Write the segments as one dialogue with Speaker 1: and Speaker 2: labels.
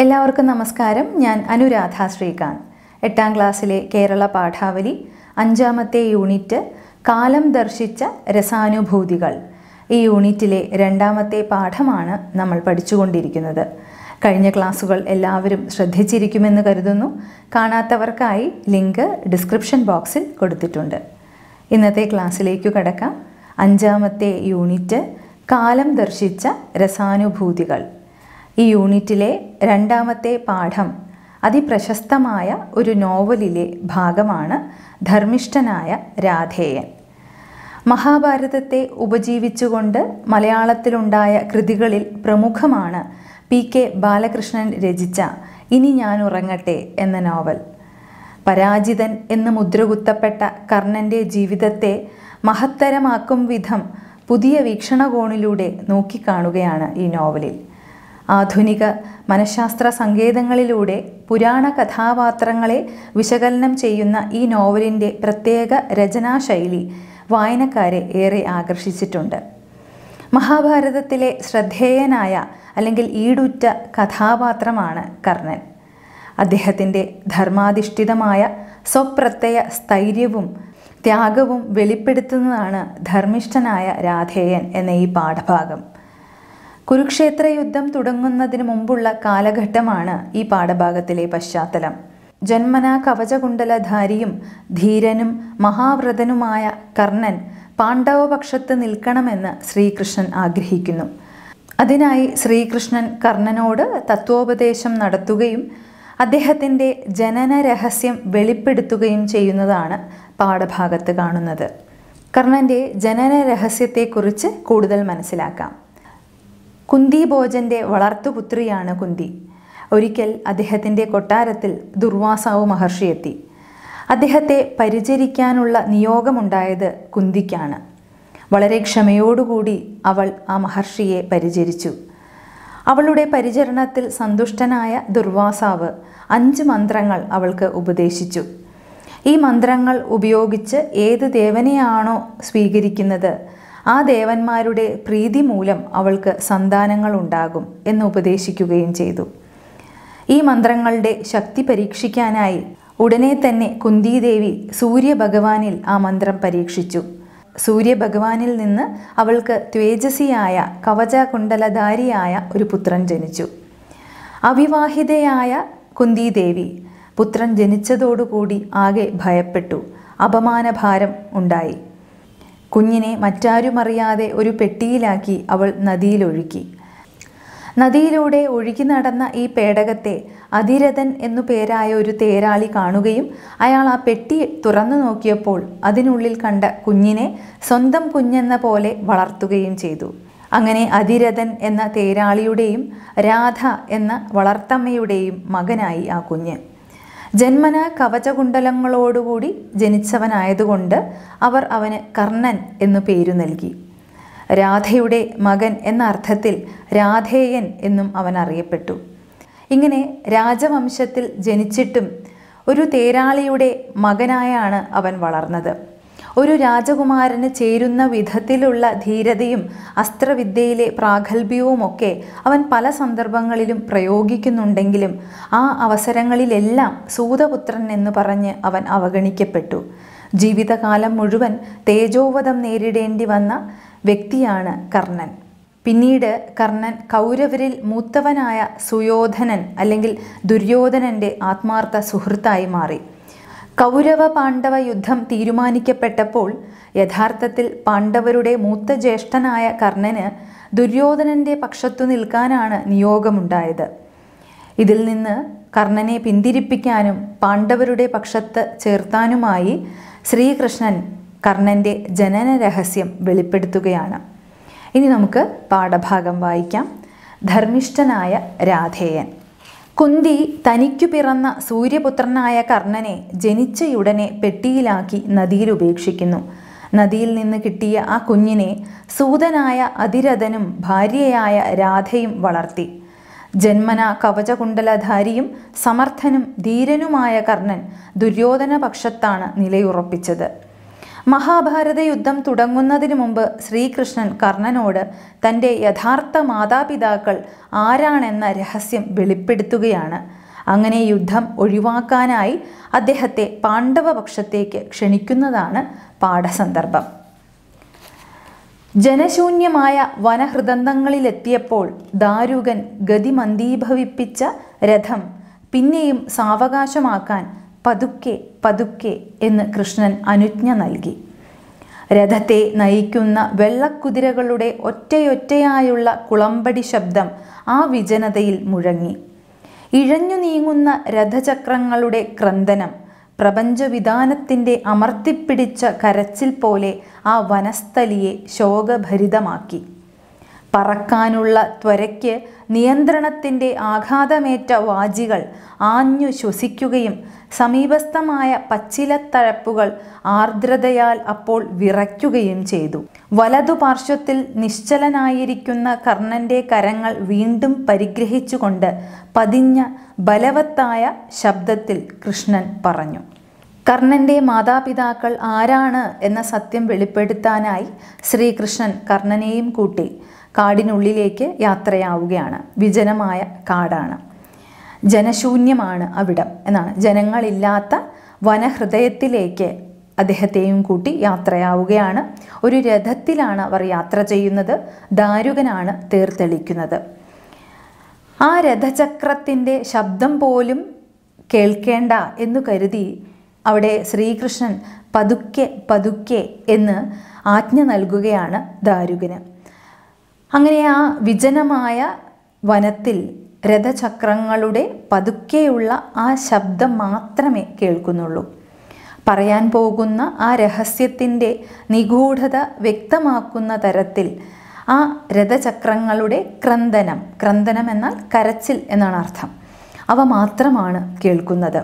Speaker 1: എല്ലാവർക്കും നമസ്കാരം ഞാൻ അനുരാധ ശ്രീകാന്ത് എട്ടാം ക്ലാസ്സിലെ കേരള പാഠാവലി അഞ്ചാമത്തെ യൂണിറ്റ് കാലം ദർശിച്ച രസാനുഭൂതികൾ ഈ യൂണിറ്റിലെ രണ്ടാമത്തെ പാഠമാണ് നമ്മൾ പഠിച്ചുകൊണ്ടിരിക്കുന്നത് കഴിഞ്ഞ ക്ലാസ്സുകൾ എല്ലാവരും ശ്രദ്ധിച്ചിരിക്കുമെന്ന് കരുതുന്നു കാണാത്തവർക്കായി ലിങ്ക് ഡിസ്ക്രിപ്ഷൻ ബോക്സിൽ കൊടുത്തിട്ടുണ്ട് ഇന്നത്തെ ക്ലാസ്സിലേക്ക് കടക്കാം അഞ്ചാമത്തെ യൂണിറ്റ് കാലം ദർശിച്ച രസാനുഭൂതികൾ ഈ യൂണിറ്റിലെ രണ്ടാമത്തെ പാഠം അതിപ്രശസ്തമായ ഒരു നോവലിലെ ഭാഗമാണ് ധർമ്മിഷ്ഠനായ രാധേയൻ മഹാഭാരതത്തെ ഉപജീവിച്ചുകൊണ്ട് മലയാളത്തിലുണ്ടായ കൃതികളിൽ പ്രമുഖമാണ് പി കെ ബാലകൃഷ്ണൻ രചിച്ച ഇനി ഞാൻ ഉറങ്ങട്ടെ എന്ന നോവൽ പരാജിതൻ എന്ന് മുദ്രകുത്തപ്പെട്ട കർണൻ്റെ ജീവിതത്തെ മഹത്തരമാക്കും വിധം പുതിയ വീക്ഷണകോണിലൂടെ നോക്കിക്കാണുകയാണ് ഈ നോവലിൽ ആധുനിക മനഃശാസ്ത്ര സങ്കേതങ്ങളിലൂടെ പുരാണ കഥാപാത്രങ്ങളെ വിശകലനം ചെയ്യുന്ന ഈ നോവലിൻ്റെ പ്രത്യേക രചനാശൈലി വായനക്കാരെ ഏറെ ആകർഷിച്ചിട്ടുണ്ട് മഹാഭാരതത്തിലെ ശ്രദ്ധേയനായ അല്ലെങ്കിൽ ഈടുറ്റ കഥാപാത്രമാണ് കർണൻ അദ്ദേഹത്തിൻ്റെ ധർമാധിഷ്ഠിതമായ സ്വപ്രത്യയ സ്ഥൈര്യവും ത്യാഗവും വെളിപ്പെടുത്തുന്നതാണ് ധർമ്മിഷ്ഠനായ രാധേയൻ എന്ന ഈ പാഠഭാഗം കുരുക്ഷേത്ര യുദ്ധം തുടങ്ങുന്നതിന് മുമ്പുള്ള കാലഘട്ടമാണ് ഈ പാഠഭാഗത്തിലെ പശ്ചാത്തലം ജന്മനാ കവചകുണ്ടലധാരിയും ധീരനും മഹാവ്രതനുമായ കർണൻ പാണ്ഡവപക്ഷത്ത് നിൽക്കണമെന്ന് ശ്രീകൃഷ്ണൻ ആഗ്രഹിക്കുന്നു അതിനായി ശ്രീകൃഷ്ണൻ കർണനോട് തത്വോപദേശം നടത്തുകയും അദ്ദേഹത്തിൻ്റെ ജനന രഹസ്യം വെളിപ്പെടുത്തുകയും ചെയ്യുന്നതാണ് പാഠഭാഗത്ത് കാണുന്നത് കർണൻ്റെ ജനന രഹസ്യത്തെക്കുറിച്ച് കൂടുതൽ മനസ്സിലാക്കാം കുന്തി ഭോജൻ്റെ വളർത്തുപുത്രിയാണ് കുന്തി ഒരിക്കൽ അദ്ദേഹത്തിൻ്റെ കൊട്ടാരത്തിൽ ദുർവാസാവ് മഹർഷി എത്തി അദ്ദേഹത്തെ പരിചരിക്കാനുള്ള നിയോഗമുണ്ടായത് കുന്തിക്കാണ് വളരെ ക്ഷമയോടുകൂടി അവൾ ആ മഹർഷിയെ പരിചരിച്ചു അവളുടെ പരിചരണത്തിൽ സന്തുഷ്ടനായ ദുർവാസാവ് അഞ്ച് മന്ത്രങ്ങൾ അവൾക്ക് ഉപദേശിച്ചു ഈ മന്ത്രങ്ങൾ ഉപയോഗിച്ച് ഏത് ദേവനെയാണോ സ്വീകരിക്കുന്നത് ആ ദേവന്മാരുടെ പ്രീതി മൂലം അവൾക്ക് സന്താനങ്ങൾ ഉണ്ടാകും എന്ന് ഉപദേശിക്കുകയും ചെയ്തു ഈ മന്ത്രങ്ങളുടെ ശക്തി പരീക്ഷിക്കാനായി ഉടനെ തന്നെ കുന്തിദേവി സൂര്യഭഗവാനിൽ ആ മന്ത്രം പരീക്ഷിച്ചു സൂര്യഭഗവാനിൽ നിന്ന് അവൾക്ക് ത്വേജസിയായ കവചകുണ്ടലധാരിയായ ഒരു പുത്രൻ ജനിച്ചു അവിവാഹിതയായ കുന്തിദേവി പുത്രൻ ജനിച്ചതോടുകൂടി ആകെ ഭയപ്പെട്ടു അപമാനഭാരം ഉണ്ടായി കുഞ്ഞിനെ മറ്റാരും അറിയാതെ ഒരു പെട്ടിയിലാക്കി അവൾ നദിയിലൊഴുക്കി നദിയിലൂടെ ഒഴുകി നടന്ന ഈ പേടകത്തെ അതിരഥൻ എന്നു പേരായ ഒരു തേരാളി കാണുകയും അയാൾ ആ പെട്ടി തുറന്നു നോക്കിയപ്പോൾ അതിനുള്ളിൽ കണ്ട കുഞ്ഞിനെ സ്വന്തം കുഞ്ഞെന്ന പോലെ വളർത്തുകയും ചെയ്തു അങ്ങനെ അതിരഥൻ എന്ന തേരാളിയുടെയും രാധ എന്ന വളർത്തമ്മയുടെയും മകനായി ആ കുഞ്ഞ് ജന്മന കവചകുണ്ടലങ്ങളോടുകൂടി ജനിച്ചവനായതുകൊണ്ട് അവർ അവന് കർണൻ എന്നു പേരു നൽകി രാധയുടെ മകൻ എന്ന അർത്ഥത്തിൽ രാധേയൻ എന്നും അവൻ അറിയപ്പെട്ടു ഇങ്ങനെ രാജവംശത്തിൽ ജനിച്ചിട്ടും ഒരു തേരാളിയുടെ മകനായാണ് അവൻ വളർന്നത് ഒരു രാജകുമാരന് ചേരുന്ന വിധത്തിലുള്ള ധീരതയും അസ്ത്രവിദ്യയിലെ പ്രാഗൽഭ്യവുമൊക്കെ അവൻ പല സന്ദർഭങ്ങളിലും പ്രയോഗിക്കുന്നുണ്ടെങ്കിലും ആ അവസരങ്ങളിലെല്ലാം സൂതപുത്രൻ എന്ന് പറഞ്ഞ് അവൻ അവഗണിക്കപ്പെട്ടു ജീവിതകാലം മുഴുവൻ തേജോവധം നേരിടേണ്ടി വന്ന വ്യക്തിയാണ് കർണൻ പിന്നീട് കർണൻ കൗരവരിൽ മൂത്തവനായ സുയോധനൻ അല്ലെങ്കിൽ ദുര്യോധനൻ്റെ ആത്മാർത്ഥ സുഹൃത്തായി മാറി കൗരവ പാണ്ഡവ യുദ്ധം തീരുമാനിക്കപ്പെട്ടപ്പോൾ യഥാർത്ഥത്തിൽ പാണ്ഡവരുടെ മൂത്ത ജ്യേഷ്ഠനായ കർണന് ദുര്യോധനന്റെ പക്ഷത്തു നിൽക്കാനാണ് നിയോഗമുണ്ടായത് ഇതിൽ നിന്ന് കർണനെ പിന്തിരിപ്പിക്കാനും പാണ്ഡവരുടെ പക്ഷത്ത് ചേർത്താനുമായി ശ്രീകൃഷ്ണൻ കർണന്റെ ജനന രഹസ്യം വെളിപ്പെടുത്തുകയാണ് ഇനി നമുക്ക് പാഠഭാഗം വായിക്കാം ധർമ്മിഷ്ഠനായ രാധേയൻ കുന്തി തനിക്കു പിറന്ന സൂര്യപുത്രനായ കർണനെ ജനിച്ചയുടനെ പെട്ടിയിലാക്കി നദിയിൽ ഉപേക്ഷിക്കുന്നു നദിയിൽ നിന്ന് കിട്ടിയ ആ കുഞ്ഞിനെ സൂതനായ അതിരഥനും ഭാര്യയായ രാധയും വളർത്തി ജന്മന കവചകുണ്ടലധാരിയും സമർത്ഥനും ധീരനുമായ കർണൻ ദുര്യോധന പക്ഷത്താണ് നിലയുറപ്പിച്ചത് മഹാഭാരത യുദ്ധം തുടങ്ങുന്നതിനു മുമ്പ് ശ്രീകൃഷ്ണൻ കർണനോട് തൻ്റെ യഥാർത്ഥ മാതാപിതാക്കൾ ആരാണെന്ന രഹസ്യം വെളിപ്പെടുത്തുകയാണ് അങ്ങനെ യുദ്ധം ഒഴിവാക്കാനായി അദ്ദേഹത്തെ പാണ്ഡവപക്ഷത്തേക്ക് ക്ഷണിക്കുന്നതാണ് പാഠസന്ദർഭം ജനശൂന്യമായ വനഹൃദന്തങ്ങളിലെത്തിയപ്പോൾ ദാരുകൻ ഗതിമന്ദീഭവിപ്പിച്ച രഥം പിന്നെയും സാവകാശമാക്കാൻ പതുക്കെ പതുക്കെ എന്ന് കൃഷ്ണൻ അനുജ്ഞ നൽകി രഥത്തെ നയിക്കുന്ന വെള്ളക്കുതിരകളുടെ ഒറ്റയൊറ്റയായുള്ള കുളമ്പടി ശബ്ദം ആ വിജനതയിൽ മുഴങ്ങി ഇഴഞ്ഞു നീങ്ങുന്ന രഥചക്രങ്ങളുടെ ക്രന്ദനം പ്രപഞ്ചവിധാനത്തിൻ്റെ അമർത്തിപ്പിടിച്ച കരച്ചിൽ പോലെ ആ വനസ്ഥലിയെ ശോകഭരിതമാക്കി പറക്കാനുള്ള ത്വരയ്ക്ക് നിയന്ത്രണത്തിൻ്റെ ആഘാതമേറ്റ വാജികൾ ആഞ്ഞു ശ്വസിക്കുകയും സമീപസ്ഥമായ പച്ചിലത്തഴപ്പുകൾ ആർദ്രതയാൽ അപ്പോൾ വിറയ്ക്കുകയും ചെയ്തു വലതുപാർശ്വത്തിൽ നിശ്ചലനായിരിക്കുന്ന കർണൻ്റെ കരങ്ങൾ വീണ്ടും പരിഗ്രഹിച്ചുകൊണ്ട് പതിഞ്ഞ ബലവത്തായ ശബ്ദത്തിൽ കൃഷ്ണൻ പറഞ്ഞു കർണൻ്റെ മാതാപിതാക്കൾ ആരാണ് എന്ന സത്യം വെളിപ്പെടുത്താനായി ശ്രീകൃഷ്ണൻ കർണനെയും കൂട്ടി കാടിനുള്ളിലേക്ക് യാത്രയാവുകയാണ് വിജനമായ കാടാണ് ജനശൂന്യമാണ് അവിടം എന്നാണ് ജനങ്ങളില്ലാത്ത വനഹൃദയത്തിലേക്ക് അദ്ദേഹത്തെയും കൂട്ടി യാത്രയാവുകയാണ് ഒരു രഥത്തിലാണ് അവർ യാത്ര ചെയ്യുന്നത് ദാരുകനാണ് തീർത്തെളിക്കുന്നത് ആ രഥചക്രത്തിൻ്റെ ശബ്ദം പോലും കേൾക്കേണ്ട എന്നു കരുതി അവിടെ ശ്രീകൃഷ്ണൻ പതുക്കെ പതുക്കെ എന്ന് ആജ്ഞ നൽകുകയാണ് ദാരുകന് അങ്ങനെ ആ വിജനമായ വനത്തിൽ രഥചക്രങ്ങളുടെ പതുക്കെയുള്ള ആ ശബ്ദം മാത്രമേ കേൾക്കുന്നുള്ളൂ പറയാൻ പോകുന്ന ആ രഹസ്യത്തിൻ്റെ നിഗൂഢത വ്യക്തമാക്കുന്ന തരത്തിൽ ആ രഥചക്രങ്ങളുടെ ക്രന്ദനം ക്രന്ദനം എന്നാൽ കരച്ചിൽ എന്നാണ് അർത്ഥം അവ മാത്രമാണ് കേൾക്കുന്നത്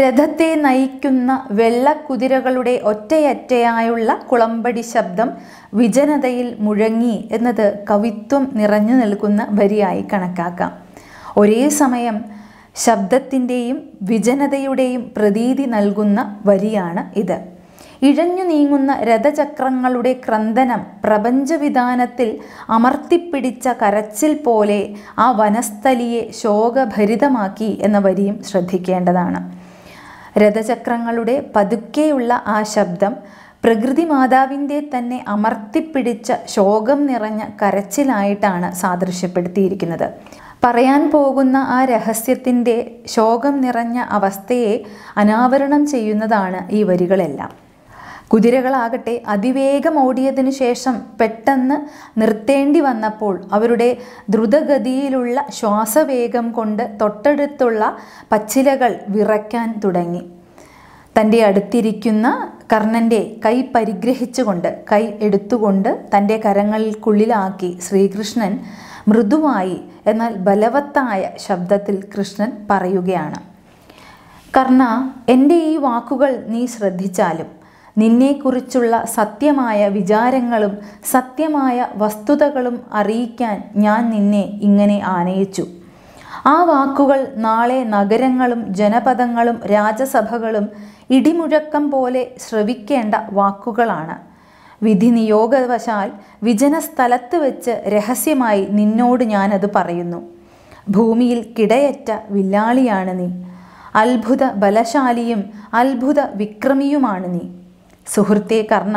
Speaker 1: രഥത്തെ നയിക്കുന്ന വെള്ളക്കുതിരകളുടെ ഒറ്റയറ്റയായുള്ള കുളമ്പടി ശബ്ദം വിജനതയിൽ മുഴങ്ങി എന്നത് കവിത്വം നിറഞ്ഞു നിൽക്കുന്ന വരിയായി കണക്കാക്കാം ഒരേ സമയം ശബ്ദത്തിൻ്റെയും വിജനതയുടെയും പ്രതീതി നൽകുന്ന വരിയാണ് ഇത് ഇഴഞ്ഞു നീങ്ങുന്ന രഥചക്രങ്ങളുടെ ക്രന്ദനം പ്രപഞ്ചവിധാനത്തിൽ അമർത്തിപ്പിടിച്ച കരച്ചിൽ പോലെ ആ വനസ്ഥലിയെ ശോകഭരിതമാക്കി എന്ന വരിയും ശ്രദ്ധിക്കേണ്ടതാണ് രഥചക്രങ്ങളുടെ പതുക്കെയുള്ള ആ ശബ്ദം പ്രകൃതി മാതാവിൻ്റെ തന്നെ അമർത്തിപ്പിടിച്ച ശോകം നിറഞ്ഞ കരച്ചിലായിട്ടാണ് സാദൃശ്യപ്പെടുത്തിയിരിക്കുന്നത് പറയാൻ പോകുന്ന ആ രഹസ്യത്തിൻ്റെ ശോകം നിറഞ്ഞ അവസ്ഥയെ അനാവരണം ചെയ്യുന്നതാണ് ഈ വരികളെല്ലാം കുതിരകളാകട്ടെ അതിവേഗം ഓടിയതിന് ശേഷം പെട്ടെന്ന് നിർത്തേണ്ടി വന്നപ്പോൾ അവരുടെ ദ്രുതഗതിയിലുള്ള ശ്വാസവേഗം കൊണ്ട് തൊട്ടടുത്തുള്ള പച്ചിലകൾ വിറയ്ക്കാൻ തുടങ്ങി തൻ്റെ അടുത്തിരിക്കുന്ന കർണൻ്റെ കൈ പരിഗ്രഹിച്ചുകൊണ്ട് കൈ എടുത്തുകൊണ്ട് തൻ്റെ കരങ്ങൾക്കുള്ളിലാക്കി ശ്രീകൃഷ്ണൻ മൃദുവായി എന്നാൽ ബലവത്തായ ശബ്ദത്തിൽ കൃഷ്ണൻ പറയുകയാണ് കർണ എൻ്റെ ഈ വാക്കുകൾ നീ ശ്രദ്ധിച്ചാലും നിന്നെക്കുറിച്ചുള്ള സത്യമായ വിചാരങ്ങളും സത്യമായ വസ്തുതകളും അറിയിക്കാൻ ഞാൻ നിന്നെ ഇങ്ങനെ ആനയിച്ചു ആ വാക്കുകൾ നാളെ നഗരങ്ങളും ജനപദങ്ങളും രാജസഭകളും ഇടിമുഴക്കം പോലെ ശ്രവിക്കേണ്ട വാക്കുകളാണ് വിധി നിയോഗവശാൽ വിജനസ്ഥലത്ത് വെച്ച് രഹസ്യമായി നിന്നോട് ഞാനത് പറയുന്നു ഭൂമിയിൽ കിടയറ്റ വില്ലാളിയാണ് നീ അത്ഭുത ബലശാലിയും അത്ഭുത വിക്രമിയുമാണ് നീ സുഹൃത്തെ കർണ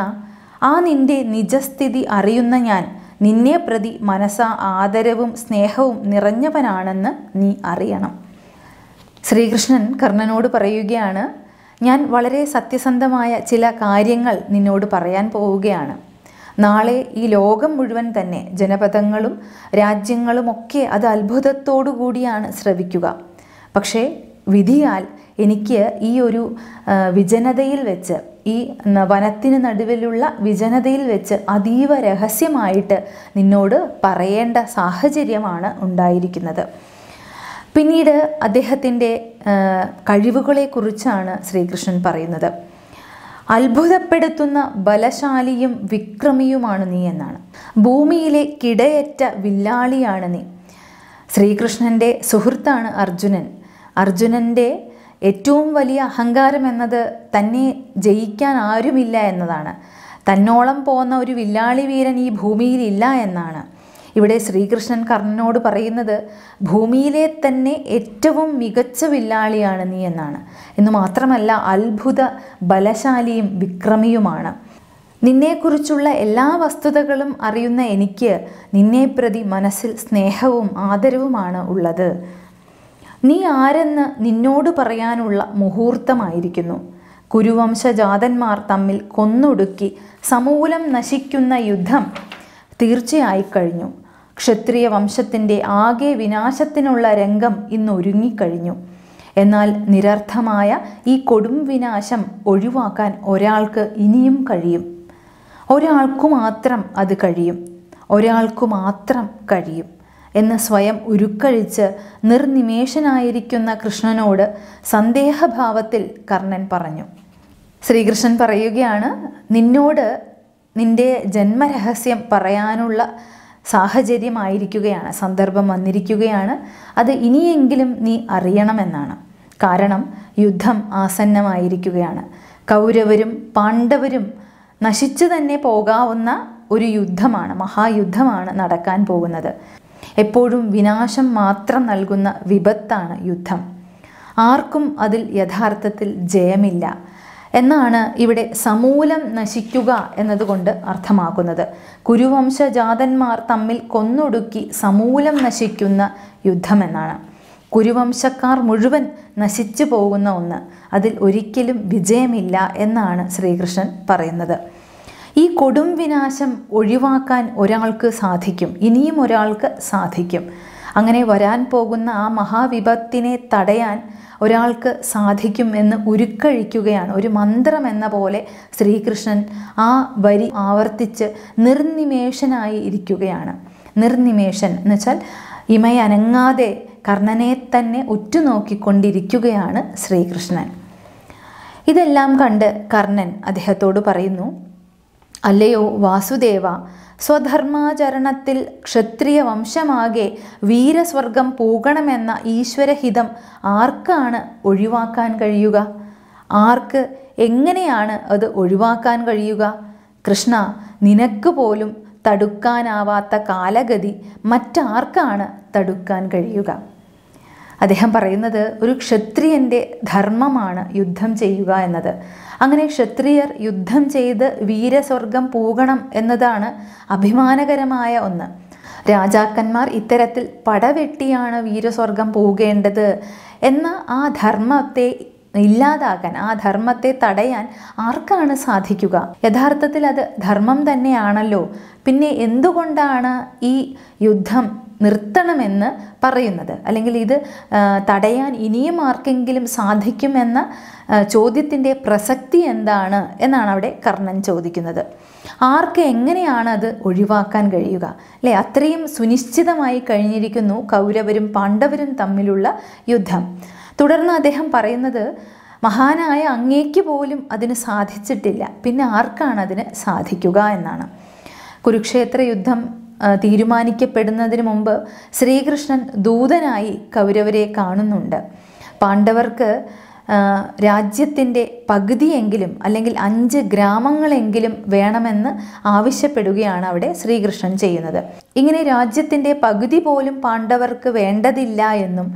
Speaker 1: ആ നിന്റെ നിജസ്ഥിതി അറിയുന്ന ഞാൻ നിന്നെ പ്രതി മനസ്സ ആദരവും സ്നേഹവും നിറഞ്ഞവനാണെന്ന് നീ അറിയണം ശ്രീകൃഷ്ണൻ കർണനോട് പറയുകയാണ് ഞാൻ വളരെ സത്യസന്ധമായ ചില കാര്യങ്ങൾ നിന്നോട് പറയാൻ പോവുകയാണ് നാളെ ഈ ലോകം മുഴുവൻ തന്നെ ജനപദങ്ങളും രാജ്യങ്ങളുമൊക്കെ അത് അത്ഭുതത്തോടു കൂടിയാണ് ശ്രവിക്കുക പക്ഷേ വിധിയാൽ എനിക്ക് ഈ ഒരു വിജനതയിൽ വെച്ച് ഈ വനത്തിന് നടുവിലുള്ള വിജനതയിൽ വെച്ച് അതീവ രഹസ്യമായിട്ട് നിന്നോട് പറയേണ്ട സാഹചര്യമാണ് ഉണ്ടായിരിക്കുന്നത് പിന്നീട് അദ്ദേഹത്തിൻ്റെ കഴിവുകളെക്കുറിച്ചാണ് ശ്രീകൃഷ്ണൻ പറയുന്നത് അത്ഭുതപ്പെടുത്തുന്ന ബലശാലിയും വിക്രമിയുമാണ് നീ എന്നാണ് ഭൂമിയിലെ കിടയറ്റ വില്ലാളിയാണ് നീ ശ്രീകൃഷ്ണൻ്റെ സുഹൃത്താണ് അർജുനൻ അർജുനൻ്റെ ഏറ്റവും വലിയ അഹങ്കാരം എന്നത് തന്നെ ജയിക്കാൻ ആരുമില്ല എന്നതാണ് തന്നോളം പോന്ന ഒരു വില്ലാളി വീരൻ ഈ ഭൂമിയിലില്ല എന്നാണ് ഇവിടെ ശ്രീകൃഷ്ണൻ കർണനോട് പറയുന്നത് ഭൂമിയിലെ തന്നെ ഏറ്റവും മികച്ച വില്ലാളിയാണ് നീ എന്നാണ് എന്ന് മാത്രമല്ല അത്ഭുത ബലശാലിയും വിക്രമിയുമാണ് നിന്നെക്കുറിച്ചുള്ള എല്ലാ വസ്തുതകളും അറിയുന്ന എനിക്ക് നിന്നെ പ്രതി മനസ്സിൽ സ്നേഹവും ആദരവുമാണ് ഉള്ളത് നീ ആരെന്ന് നിന്നോട് പറയാനുള്ള മുഹൂർത്തമായിരിക്കുന്നു കുരുവംശജാതന്മാർ തമ്മിൽ കൊന്നൊടുക്കി സമൂലം നശിക്കുന്ന യുദ്ധം തീർച്ചയായി കഴിഞ്ഞു ക്ഷത്രിയ വംശത്തിൻ്റെ ആകെ വിനാശത്തിനുള്ള രംഗം ഇന്ന് ഒരുങ്ങിക്കഴിഞ്ഞു എന്നാൽ നിരർത്ഥമായ ഈ കൊടും വിനാശം ഒഴിവാക്കാൻ ഒരാൾക്ക് ഇനിയും കഴിയും ഒരാൾക്കു മാത്രം അത് കഴിയും ഒരാൾക്കു മാത്രം കഴിയും എന്ന് സ്വയം ഉരുക്കഴിച്ച് നിർനിമേഷനായിരിക്കുന്ന കൃഷ്ണനോട് സന്ദേഹഭാവത്തിൽ കർണൻ പറഞ്ഞു ശ്രീകൃഷ്ണൻ പറയുകയാണ് നിന്നോട് നിന്റെ ജന്മരഹസ്യം പറയാനുള്ള സാഹചര്യമായിരിക്കുകയാണ് സന്ദർഭം വന്നിരിക്കുകയാണ് അത് ഇനിയെങ്കിലും നീ അറിയണമെന്നാണ് കാരണം യുദ്ധം ആസന്നമായിരിക്കുകയാണ് കൗരവരും പാണ്ഡവരും നശിച്ചു തന്നെ പോകാവുന്ന ഒരു യുദ്ധമാണ് മഹായുദ്ധമാണ് നടക്കാൻ പോകുന്നത് എപ്പോഴും വിനാശം മാത്രം നൽകുന്ന വിപത്താണ് യുദ്ധം ആർക്കും അതിൽ യഥാർത്ഥത്തിൽ ജയമില്ല എന്നാണ് ഇവിടെ സമൂലം നശിക്കുക എന്നതുകൊണ്ട് അർത്ഥമാക്കുന്നത് കുരുവംശജാതന്മാർ തമ്മിൽ കൊന്നൊടുക്കി സമൂലം നശിക്കുന്ന യുദ്ധമെന്നാണ് കുരുവംശക്കാർ മുഴുവൻ നശിച്ചു പോകുന്ന ഒന്ന് അതിൽ ഒരിക്കലും വിജയമില്ല എന്നാണ് ശ്രീകൃഷ്ണൻ പറയുന്നത് ഈ കൊടും വിനാശം ഒഴിവാക്കാൻ ഒരാൾക്ക് സാധിക്കും ഇനിയും ഒരാൾക്ക് സാധിക്കും അങ്ങനെ വരാൻ പോകുന്ന ആ മഹാവിപത്തിനെ തടയാൻ ഒരാൾക്ക് സാധിക്കും എന്ന് ഉരുക്കഴിക്കുകയാണ് ഒരു മന്ത്രം എന്ന പോലെ ശ്രീകൃഷ്ണൻ ആ വരി ആവർത്തിച്ച് നിർനിമേഷനായി ഇരിക്കുകയാണ് നിർനിമേഷൻ എന്ന് വെച്ചാൽ ഇമയനങ്ങാതെ കർണനെ തന്നെ ഉറ്റുനോക്കിക്കൊണ്ടിരിക്കുകയാണ് ശ്രീകൃഷ്ണൻ ഇതെല്ലാം കണ്ട് കർണൻ അദ്ദേഹത്തോട് പറയുന്നു അല്ലയോ വാസുദേവ സ്വധർമാചരണത്തിൽ ക്ഷത്രിയ വംശമാകെ വീരസ്വർഗം പൂകണമെന്ന ഈശ്വരഹിതം ആർക്കാണ് ഒഴിവാക്കാൻ കഴിയുക ആർക്ക് എങ്ങനെയാണ് അത് ഒഴിവാക്കാൻ കഴിയുക കൃഷ്ണ നിനക്ക് പോലും തടുക്കാനാവാത്ത കാലഗതി മറ്റാർക്കാണ് തടുക്കാൻ കഴിയുക അദ്ദേഹം പറയുന്നത് ഒരു ക്ഷത്രിയൻ്റെ ധർമ്മമാണ് യുദ്ധം ചെയ്യുക എന്നത് അങ്ങനെ ക്ഷത്രിയർ യുദ്ധം ചെയ്ത് വീരസ്വർഗം പൂകണം എന്നതാണ് അഭിമാനകരമായ ഒന്ന് രാജാക്കന്മാർ ഇത്തരത്തിൽ പടവെട്ടിയാണ് വീരസ്വർഗം പോകേണ്ടത് എന്ന ആ ധർമ്മത്തെ ഇല്ലാതാക്കാൻ ആ ധർമ്മത്തെ തടയാൻ ആർക്കാണ് സാധിക്കുക യഥാർത്ഥത്തിൽ അത് ധർമ്മം തന്നെയാണല്ലോ പിന്നെ എന്തുകൊണ്ടാണ് ഈ യുദ്ധം നിർത്തണമെന്ന് പറയുന്നത് അല്ലെങ്കിൽ ഇത് തടയാൻ ഇനിയും ആർക്കെങ്കിലും സാധിക്കുമെന്ന ചോദ്യത്തിൻ്റെ പ്രസക്തി എന്താണ് എന്നാണ് അവിടെ കർണൻ ചോദിക്കുന്നത് ആർക്ക് എങ്ങനെയാണ് അത് ഒഴിവാക്കാൻ കഴിയുക അല്ലെ അത്രയും സുനിശ്ചിതമായി കഴിഞ്ഞിരിക്കുന്നു കൗരവരും പാണ്ഡവരും തമ്മിലുള്ള യുദ്ധം തുടർന്ന് അദ്ദേഹം പറയുന്നത് മഹാനായ അങ്ങേക്ക് പോലും അതിന് സാധിച്ചിട്ടില്ല പിന്നെ ആർക്കാണ് അതിന് സാധിക്കുക എന്നാണ് കുരുക്ഷേത്ര യുദ്ധം തീരുമാനിക്കപ്പെടുന്നതിന് മുമ്പ് ശ്രീകൃഷ്ണൻ ദൂതനായി കൗരവരെ കാണുന്നുണ്ട് പാണ്ഡവർക്ക് രാജ്യത്തിൻ്റെ പകുതിയെങ്കിലും അല്ലെങ്കിൽ അഞ്ച് ഗ്രാമങ്ങളെങ്കിലും വേണമെന്ന് ആവശ്യപ്പെടുകയാണ് അവിടെ ശ്രീകൃഷ്ണൻ ചെയ്യുന്നത് ഇങ്ങനെ രാജ്യത്തിൻ്റെ പകുതി പോലും പാണ്ഡവർക്ക് വേണ്ടതില്ല എന്നും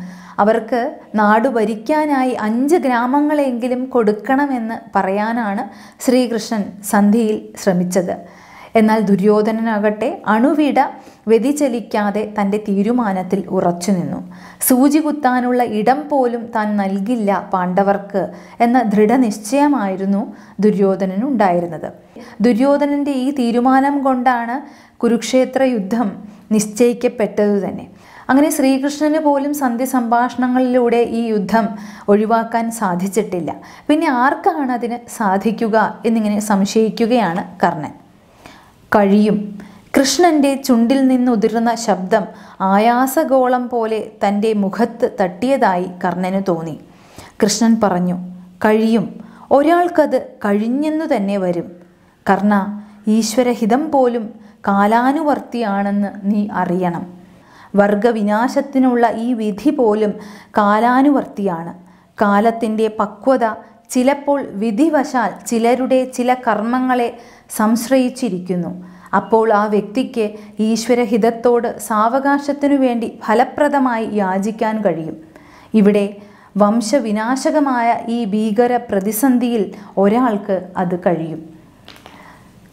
Speaker 1: അവർക്ക് നാട് ഭരിക്കാനായി അഞ്ച് ഗ്രാമങ്ങളെങ്കിലും കൊടുക്കണമെന്ന് പറയാനാണ് ശ്രീകൃഷ്ണൻ സന്ധിയിൽ ശ്രമിച്ചത് എന്നാൽ ദുര്യോധനനാകട്ടെ അണുവിട വ്യതിചലിക്കാതെ തൻ്റെ തീരുമാനത്തിൽ ഉറച്ചു നിന്നു സൂചി കുത്താനുള്ള ഇടം പോലും താൻ നൽകില്ല പാണ്ഡവർക്ക് എന്ന ദൃഢനിശ്ചയമായിരുന്നു ദുര്യോധനനുണ്ടായിരുന്നത് ദുര്യോധനൻ്റെ ഈ തീരുമാനം കൊണ്ടാണ് കുരുക്ഷേത്ര യുദ്ധം നിശ്ചയിക്കപ്പെട്ടത് തന്നെ അങ്ങനെ ശ്രീകൃഷ്ണന് പോലും സന്ധ്യ സംഭാഷണങ്ങളിലൂടെ ഈ യുദ്ധം ഒഴിവാക്കാൻ സാധിച്ചിട്ടില്ല പിന്നെ ആർക്കാണ് അതിന് സാധിക്കുക എന്നിങ്ങനെ സംശയിക്കുകയാണ് കർണൻ കഴിയും കൃഷ്ണന്റെ ചുണ്ടിൽ നിന്നുതിർന്ന ശബ്ദം ആയാസഗോളം പോലെ തൻ്റെ മുഖത്ത് തട്ടിയതായി കർണന് തോന്നി കൃഷ്ണൻ പറഞ്ഞു കഴിയും ഒരാൾക്കത് കഴിഞ്ഞെന്നു തന്നെ വരും കർണ ഈശ്വരഹിതം പോലും കാലാനുവർത്തിയാണെന്ന് നീ അറിയണം വർഗവിനാശത്തിനുള്ള ഈ വിധി പോലും കാലാനുവർത്തിയാണ് കാലത്തിൻ്റെ പക്വത ചിലപ്പോൾ വിധിവശാൽ ചിലരുടെ ചില കർമ്മങ്ങളെ സംശ്രയിച്ചിരിക്കുന്നു അപ്പോൾ ആ വ്യക്തിക്ക് ഈശ്വരഹിതത്തോട് സാവകാശത്തിനു വേണ്ടി ഫലപ്രദമായി യാചിക്കാൻ കഴിയും ഇവിടെ വംശവിനാശകമായ ഈ ഭീകര പ്രതിസന്ധിയിൽ ഒരാൾക്ക് അത് കഴിയും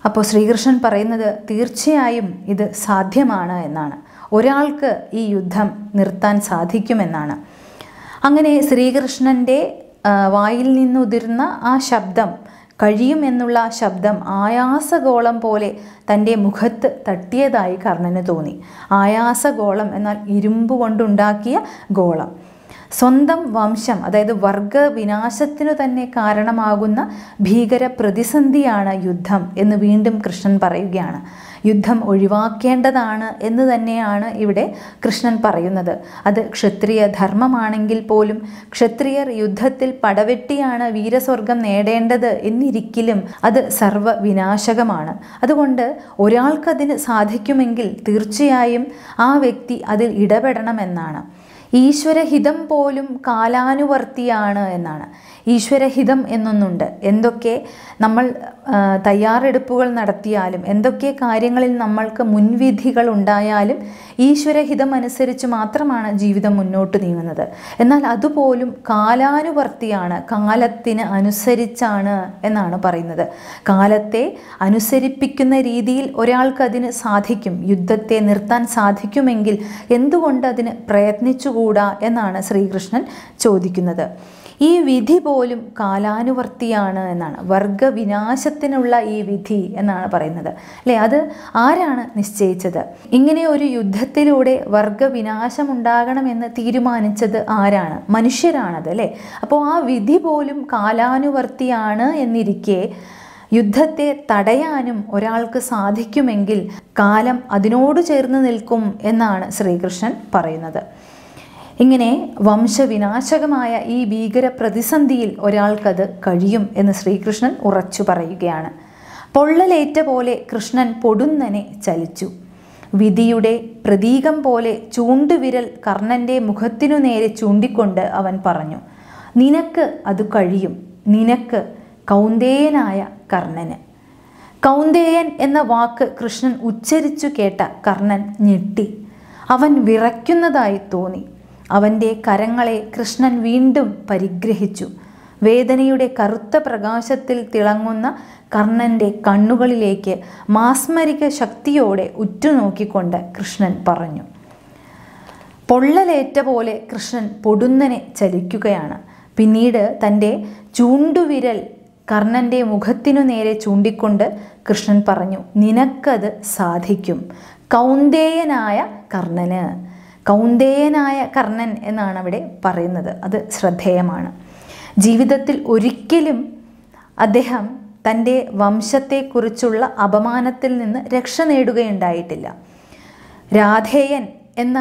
Speaker 1: അപ്പോൾ ശ്രീകൃഷ്ണൻ പറയുന്നത് തീർച്ചയായും ഇത് സാധ്യമാണ് എന്നാണ് ഒരാൾക്ക് ഈ യുദ്ധം നിർത്താൻ സാധിക്കുമെന്നാണ് അങ്ങനെ ശ്രീകൃഷ്ണൻ്റെ വായിൽ നിന്നുതിർന്ന ആ ശബ്ദം കഴിയുമെന്നുള്ള ശബ്ദം ആയാസഗോളം പോലെ തൻ്റെ മുഖത്ത് തട്ടിയതായി കർണന് തോന്നി ആയാസഗോളം എന്നാൽ ഇരുമ്പ് കൊണ്ടുണ്ടാക്കിയ ഗോളം സ്വന്തം വംശം അതായത് വർഗ വിനാശത്തിനു തന്നെ കാരണമാകുന്ന ഭീകര പ്രതിസന്ധിയാണ് യുദ്ധം എന്ന് വീണ്ടും കൃഷ്ണൻ പറയുകയാണ് യുദ്ധം ഒഴിവാക്കേണ്ടതാണ് എന്ന് തന്നെയാണ് ഇവിടെ കൃഷ്ണൻ പറയുന്നത് അത് ക്ഷത്രിയ ധർമ്മമാണെങ്കിൽ പോലും ക്ഷത്രിയർ യുദ്ധത്തിൽ പടവെട്ടിയാണ് വീരസ്വർഗം നേടേണ്ടത് എന്നിരിക്കലും അത് സർവ്വവിനാശകമാണ് അതുകൊണ്ട് ഒരാൾക്കതിന് സാധിക്കുമെങ്കിൽ തീർച്ചയായും ആ വ്യക്തി അതിൽ ഇടപെടണമെന്നാണ് ഈശ്വരഹിതം പോലും കാലാനുവർത്തിയാണ് എന്നാണ് ഈശ്വരഹിതം എന്നൊന്നുണ്ട് എന്തൊക്കെ നമ്മൾ തയ്യാറെടുപ്പുകൾ നടത്തിയാലും എന്തൊക്കെ കാര്യങ്ങളിൽ നമ്മൾക്ക് മുൻവിധികൾ ഉണ്ടായാലും ഈശ്വരഹിതം അനുസരിച്ച് മാത്രമാണ് ജീവിതം മുന്നോട്ട് നീങ്ങുന്നത് എന്നാൽ അതുപോലും കാലാനുവർത്തിയാണ് കാലത്തിന് അനുസരിച്ചാണ് എന്നാണ് പറയുന്നത് കാലത്തെ അനുസരിപ്പിക്കുന്ന രീതിയിൽ ഒരാൾക്ക് അതിന് സാധിക്കും യുദ്ധത്തെ നിർത്താൻ സാധിക്കുമെങ്കിൽ എന്തുകൊണ്ട് അതിന് പ്രയത്നിച്ചുകൂടാ എന്നാണ് ശ്രീകൃഷ്ണൻ ചോദിക്കുന്നത് ഈ വിധി പോലും കാലാനുവർത്തിയാണ് എന്നാണ് വർഗവിനാശത്തിനുള്ള ഈ വിധി എന്നാണ് പറയുന്നത് അല്ലെ അത് ആരാണ് നിശ്ചയിച്ചത് ഇങ്ങനെ ഒരു യുദ്ധത്തിലൂടെ വർഗവിനാശം ഉണ്ടാകണമെന്ന് തീരുമാനിച്ചത് ആരാണ് മനുഷ്യരാണത് അല്ലേ അപ്പോൾ ആ വിധി പോലും കാലാനുവർത്തിയാണ് എന്നിരിക്കെ യുദ്ധത്തെ തടയാനും ഒരാൾക്ക് സാധിക്കുമെങ്കിൽ കാലം അതിനോട് ചേർന്ന് നിൽക്കും എന്നാണ് ശ്രീകൃഷ്ണൻ പറയുന്നത് ഇങ്ങനെ വംശവിനാശകമായ ഈ ഭീകര പ്രതിസന്ധിയിൽ ഒരാൾക്കത് കഴിയും എന്ന് ശ്രീകൃഷ്ണൻ ഉറച്ചു പറയുകയാണ് പൊള്ളലേറ്റ പോലെ കൃഷ്ണൻ പൊടുന്നനെ ചലിച്ചു വിധിയുടെ പ്രതീകം പോലെ ചൂണ്ടുവിരൽ കർണൻ്റെ മുഖത്തിനു നേരെ ചൂണ്ടിക്കൊണ്ട് അവൻ പറഞ്ഞു നിനക്ക് അത് കഴിയും നിനക്ക് കൗന്ദേയനായ കർണന് കൗന്ദേയൻ എന്ന വാക്ക് കൃഷ്ണൻ ഉച്ചരിച്ചു കേട്ട കർണൻ ഞെട്ടി അവൻ വിറയ്ക്കുന്നതായി തോന്നി അവൻ്റെ കരങ്ങളെ കൃഷ്ണൻ വീണ്ടും പരിഗ്രഹിച്ചു വേദനയുടെ കറുത്ത പ്രകാശത്തിൽ തിളങ്ങുന്ന കർണൻ്റെ കണ്ണുകളിലേക്ക് മാസ്മരിക ശക്തിയോടെ ഉറ്റുനോക്കിക്കൊണ്ട് കൃഷ്ണൻ പറഞ്ഞു പൊള്ളലേറ്റ പോലെ കൃഷ്ണൻ പൊടുന്നനെ ചലിക്കുകയാണ് പിന്നീട് തൻ്റെ ചൂണ്ടുവിരൽ കർണൻ്റെ മുഖത്തിനു നേരെ ചൂണ്ടിക്കൊണ്ട് കൃഷ്ണൻ പറഞ്ഞു നിനക്കത് സാധിക്കും കൗന്ദേയനായ കർണന് കൗന്ദേയനായ കർണൻ എന്നാണ് അവിടെ പറയുന്നത് അത് ശ്രദ്ധേയമാണ് ജീവിതത്തിൽ ഒരിക്കലും അദ്ദേഹം തൻ്റെ വംശത്തെക്കുറിച്ചുള്ള അപമാനത്തിൽ നിന്ന് രക്ഷ നേടുകയുണ്ടായിട്ടില്ല രാധേയൻ എന്ന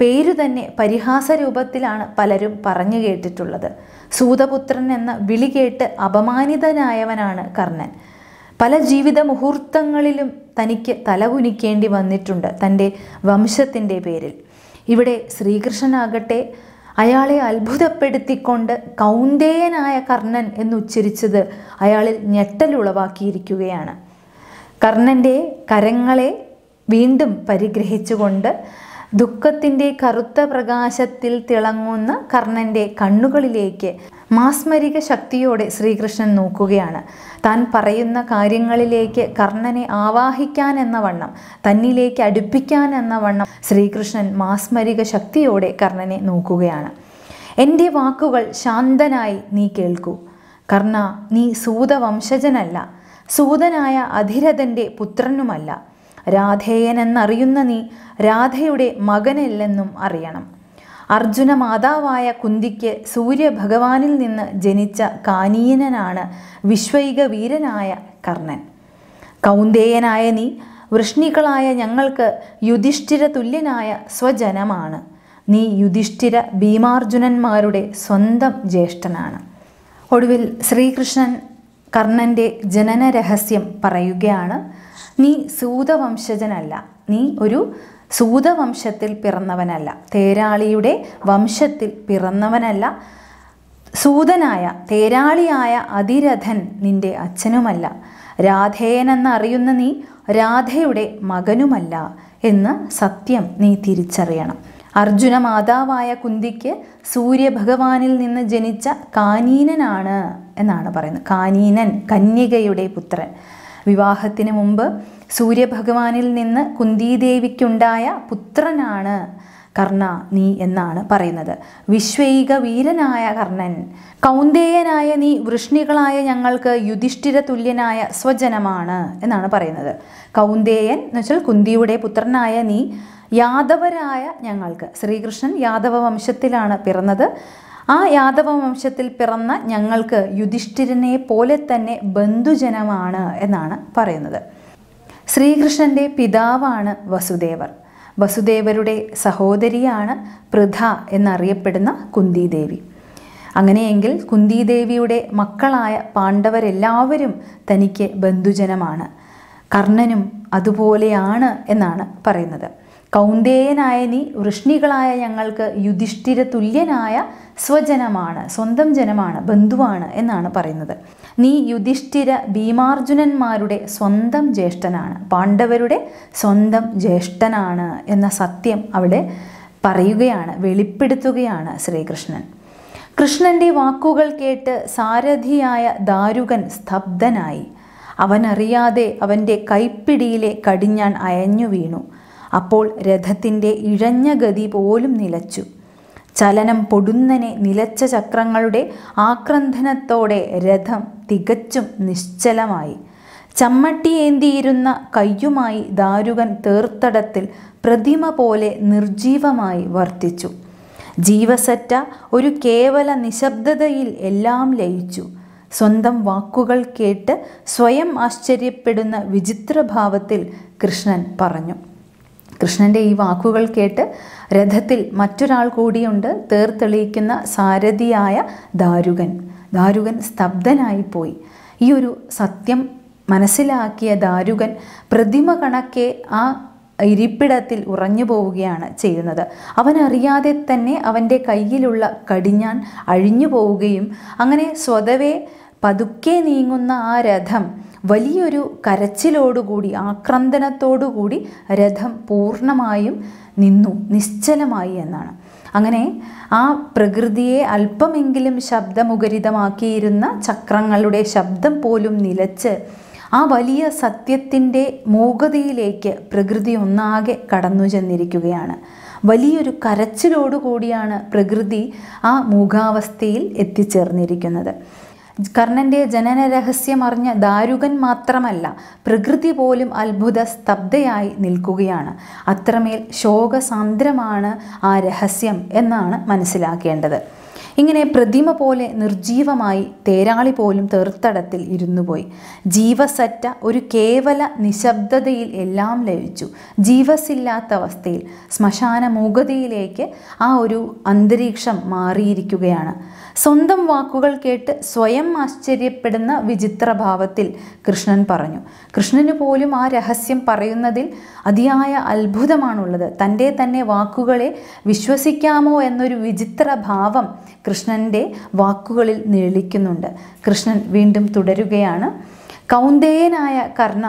Speaker 1: പേരു തന്നെ പരിഹാസ രൂപത്തിലാണ് പലരും പറഞ്ഞു കേട്ടിട്ടുള്ളത് സൂതപുത്രൻ എന്ന വിളി കേട്ട് അപമാനിതനായവനാണ് കർണൻ പല ജീവിത മുഹൂർത്തങ്ങളിലും തനിക്ക് തലകുനിക്കേണ്ടി വന്നിട്ടുണ്ട് തൻ്റെ വംശത്തിൻ്റെ പേരിൽ ഇവിടെ ശ്രീകൃഷ്ണനാകട്ടെ അയാളെ അത്ഭുതപ്പെടുത്തിക്കൊണ്ട് കൗന്ദേയനായ കർണൻ എന്നുച്ചരിച്ചത് അയാളിൽ ഞെട്ടലുളവാക്കിയിരിക്കുകയാണ് കർണൻ്റെ കരങ്ങളെ വീണ്ടും പരിഗ്രഹിച്ചുകൊണ്ട് ദുഃഖത്തിൻ്റെ കറുത്ത പ്രകാശത്തിൽ തിളങ്ങുന്ന കർണൻ്റെ കണ്ണുകളിലേക്ക് മാസ്മരിക ശക്തിയോടെ ശ്രീകൃഷ്ണൻ നോക്കുകയാണ് താൻ പറയുന്ന കാര്യങ്ങളിലേക്ക് കർണനെ ആവാഹിക്കാൻ എന്ന വണ്ണം തന്നിലേക്ക് അടുപ്പിക്കാൻ എന്ന വണ്ണം ശ്രീകൃഷ്ണൻ മാസ്മരിക ശക്തിയോടെ കർണനെ നോക്കുകയാണ് എൻ്റെ വാക്കുകൾ ശാന്തനായി നീ കേൾക്കൂ കർണ നീ സൂതവംശജനല്ല സൂതനായ അധിരഥൻ്റെ പുത്രനുമല്ല രാധേയനെന്നറിയുന്ന നീ രാധയുടെ മകനല്ലെന്നും അറിയണം അർജുന മാതാവായ കുന്തിക്ക് സൂര്യഭഗവാനിൽ നിന്ന് ജനിച്ച കാനീയനാണ് വിശ്വൈക വീരനായ കർണൻ കൗന്ദേയനായ നീ വൃഷ്ണികളായ ഞങ്ങൾക്ക് യുധിഷ്ഠിര തുല്യനായ സ്വജനമാണ് നീ യുധിഷ്ഠിര ഭീമാർജുനന്മാരുടെ സ്വന്തം ജ്യേഷ്ഠനാണ് ഒടുവിൽ ശ്രീകൃഷ്ണൻ കർണൻ്റെ ജനന രഹസ്യം പറയുകയാണ് നീ സൂതവംശജനല്ല നീ ഒരു സൂതവംശത്തിൽ പിറന്നവനല്ല തേരാളിയുടെ വംശത്തിൽ പിറന്നവനല്ല സൂതനായ തേരാളിയായ അതിരഥൻ നിന്റെ അച്ഛനുമല്ല രാധേയനെന്നറിയുന്ന നീ രാധയുടെ മകനുമല്ല എന്ന് സത്യം നീ തിരിച്ചറിയണം അർജുന മാതാവായ കുന്തിക്ക് സൂര്യഭഗവാനിൽ നിന്ന് ജനിച്ച കാനീനനാണ് എന്നാണ് പറയുന്നത് കാനീനൻ കന്യകയുടെ പുത്രൻ വിവാഹത്തിന് മുമ്പ് സൂര്യഭഗവാനിൽ നിന്ന് കുന്തിദേവിക്കുണ്ടായ പുത്രനാണ് കർണ നീ എന്നാണ് പറയുന്നത് വിശ്വൈക വീരനായ കർണൻ കൗന്ദേയനായ നീ വൃഷ്ണികളായ ഞങ്ങൾക്ക് യുധിഷ്ഠിര തുല്യനായ സ്വജനമാണ് എന്നാണ് പറയുന്നത് കൗന്ദേയൻ എന്ന് വെച്ചാൽ കുന്തിയുടെ പുത്രനായ നീ യാദവരായ ഞങ്ങൾക്ക് ശ്രീകൃഷ്ണൻ യാദവ വംശത്തിലാണ് പിറന്നത് ആ യാദവ വംശത്തിൽ പിറന്ന ഞങ്ങൾക്ക് യുധിഷ്ഠിരനെ പോലെ തന്നെ ബന്ധുജനമാണ് എന്നാണ് പറയുന്നത് ശ്രീകൃഷ്ണൻ്റെ പിതാവാണ് വസുദേവർ വസുദേവരുടെ സഹോദരിയാണ് പൃഥ എന്നറിയപ്പെടുന്ന കുന്തിദേവി അങ്ങനെയെങ്കിൽ കുന്തിദേവിയുടെ മക്കളായ പാണ്ഡവരെല്ലാവരും തനിക്ക് ബന്ധുജനമാണ് കർണനും അതുപോലെയാണ് എന്നാണ് പറയുന്നത് കൗന്ദേയനായ നീ വൃഷ്ണികളായ ഞങ്ങൾക്ക് യുധിഷ്ഠിര തുല്യനായ സ്വജനമാണ് സ്വന്തം ജനമാണ് ബന്ധുവാണ് എന്നാണ് പറയുന്നത് നീ യുധിഷ്ഠിര ഭീമാർജുനന്മാരുടെ സ്വന്തം ജ്യേഷ്ഠനാണ് പാണ്ഡവരുടെ സ്വന്തം ജ്യേഷ്ഠനാണ് എന്ന സത്യം അവിടെ പറയുകയാണ് വെളിപ്പെടുത്തുകയാണ് ശ്രീകൃഷ്ണൻ കൃഷ്ണന്റെ വാക്കുകൾ കേട്ട് സാരഥിയായ ദാരുകൻ സ്തബ്ധനായി അവനറിയാതെ അവൻ്റെ കൈപ്പിടിയിലെ കടിഞ്ഞാൻ അയഞ്ഞു വീണു അപ്പോൾ രഥത്തിൻ്റെ ഇഴഞ്ഞ ഗതി പോലും നിലച്ചു ചലനം പൊടുന്നനെ നിലച്ച ചക്രങ്ങളുടെ ആക്രന്ധനത്തോടെ രഥം തികച്ചും നിശ്ചലമായി ചമ്മട്ടിയേന്തിയിരുന്ന കയ്യുമായി ദാരുകൻ തീർത്തടത്തിൽ പ്രതിമ പോലെ നിർജീവമായി വർത്തിച്ചു ജീവസറ്റ ഒരു കേവല നിശബ്ദതയിൽ എല്ലാം ലയിച്ചു സ്വന്തം വാക്കുകൾ കേട്ട് സ്വയം ആശ്ചര്യപ്പെടുന്ന വിചിത്രഭാവത്തിൽ കൃഷ്ണൻ പറഞ്ഞു കൃഷ്ണൻ്റെ ഈ വാക്കുകൾ കേട്ട് രഥത്തിൽ മറ്റൊരാൾ കൂടിയുണ്ട് തേർത്തെളിയിക്കുന്ന സാരഥിയായ ദാരുകൻ ദാരുകൻ സ്തബ്ധനായിപ്പോയി ഈ ഒരു സത്യം മനസ്സിലാക്കിയ ദാരുകൻ പ്രതിമ കണക്കെ ആ ഇരിപ്പിടത്തിൽ ഉറഞ്ഞു പോവുകയാണ് ചെയ്യുന്നത് അവനറിയാതെ തന്നെ അവൻ്റെ കയ്യിലുള്ള കടിഞ്ഞാൻ അഴിഞ്ഞു പോവുകയും അങ്ങനെ സ്വതവേ പതുക്കെ നീങ്ങുന്ന ആ രഥം വലിയൊരു കരച്ചിലോടുകൂടി ആക്രന്ദനത്തോടുകൂടി രഥം പൂർണ്ണമായും നിന്നു നിശ്ചലമായി എന്നാണ് അങ്ങനെ ആ പ്രകൃതിയെ അല്പമെങ്കിലും ശബ്ദമുഖരിതമാക്കിയിരുന്ന ചക്രങ്ങളുടെ ശബ്ദം പോലും നിലച്ച് ആ വലിയ സത്യത്തിൻ്റെ മൂകതയിലേക്ക് പ്രകൃതി ഒന്നാകെ കടന്നു ചെന്നിരിക്കുകയാണ് വലിയൊരു കരച്ചിലോടുകൂടിയാണ് പ്രകൃതി ആ മൂകാവസ്ഥയിൽ എത്തിച്ചേർന്നിരിക്കുന്നത് കർണൻ്റെ രഹസ്യം അറിഞ്ഞ ദാരുകൻ മാത്രമല്ല പ്രകൃതി പോലും അത്ഭുത സ്തബ്ധയായി നിൽക്കുകയാണ് അത്രമേൽ ശോകസാന്ദ്രമാണ് ആ രഹസ്യം എന്നാണ് മനസ്സിലാക്കേണ്ടത് ഇങ്ങനെ പ്രതിമ പോലെ നിർജീവമായി തേരാളി പോലും തീർത്തടത്തിൽ പോയി ജീവസറ്റ ഒരു കേവല നിശബ്ദതയിൽ എല്ലാം ലയിച്ചു ജീവസില്ലാത്ത അവസ്ഥയിൽ ശ്മശാന മൂകതയിലേക്ക് ആ ഒരു അന്തരീക്ഷം മാറിയിരിക്കുകയാണ് സ്വന്തം വാക്കുകൾ കേട്ട് സ്വയം ആശ്ചര്യപ്പെടുന്ന വിചിത്ര ഭാവത്തിൽ കൃഷ്ണൻ പറഞ്ഞു കൃഷ്ണന് പോലും ആ രഹസ്യം പറയുന്നതിൽ അതിയായ അത്ഭുതമാണുള്ളത് തൻ്റെ തന്നെ വാക്കുകളെ വിശ്വസിക്കാമോ എന്നൊരു വിചിത്ര ഭാവം കൃഷ്ണൻ്റെ വാക്കുകളിൽ നിഴലിക്കുന്നുണ്ട് കൃഷ്ണൻ വീണ്ടും തുടരുകയാണ് കൗന്ദേയനായ കർണ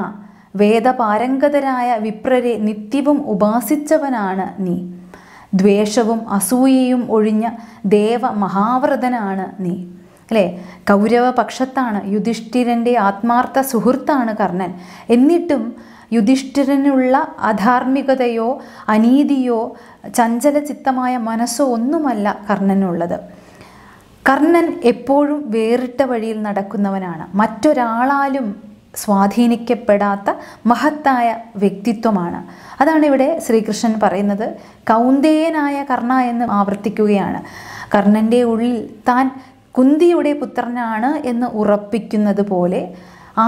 Speaker 1: വേദപാരംഗതരായ വിപ്രരെ നിത്യവും ഉപാസിച്ചവനാണ് നീ ദ്വേഷവും അസൂയയും ഒഴിഞ്ഞ ദേവ മഹാവ്രതനാണ് നീ അല്ലേ കൗരവ പക്ഷത്താണ് യുധിഷ്ഠിരൻ്റെ ആത്മാർത്ഥ സുഹൃത്താണ് കർണൻ എന്നിട്ടും യുധിഷ്ഠിരനുള്ള അധാർമികതയോ അനീതിയോ ചഞ്ചല ചിത്തമായ മനസ്സോ ഒന്നുമല്ല കർണനുള്ളത് കർണൻ എപ്പോഴും വേറിട്ട വഴിയിൽ നടക്കുന്നവനാണ് മറ്റൊരാളാലും സ്വാധീനിക്കപ്പെടാത്ത മഹത്തായ വ്യക്തിത്വമാണ് അതാണ് ഇവിടെ ശ്രീകൃഷ്ണൻ പറയുന്നത് കൗന്ദേയനായ കർണ എന്ന് ആവർത്തിക്കുകയാണ് കർണൻ്റെ ഉള്ളിൽ താൻ കുന്തിയുടെ പുത്രനാണ് എന്ന് ഉറപ്പിക്കുന്നത് പോലെ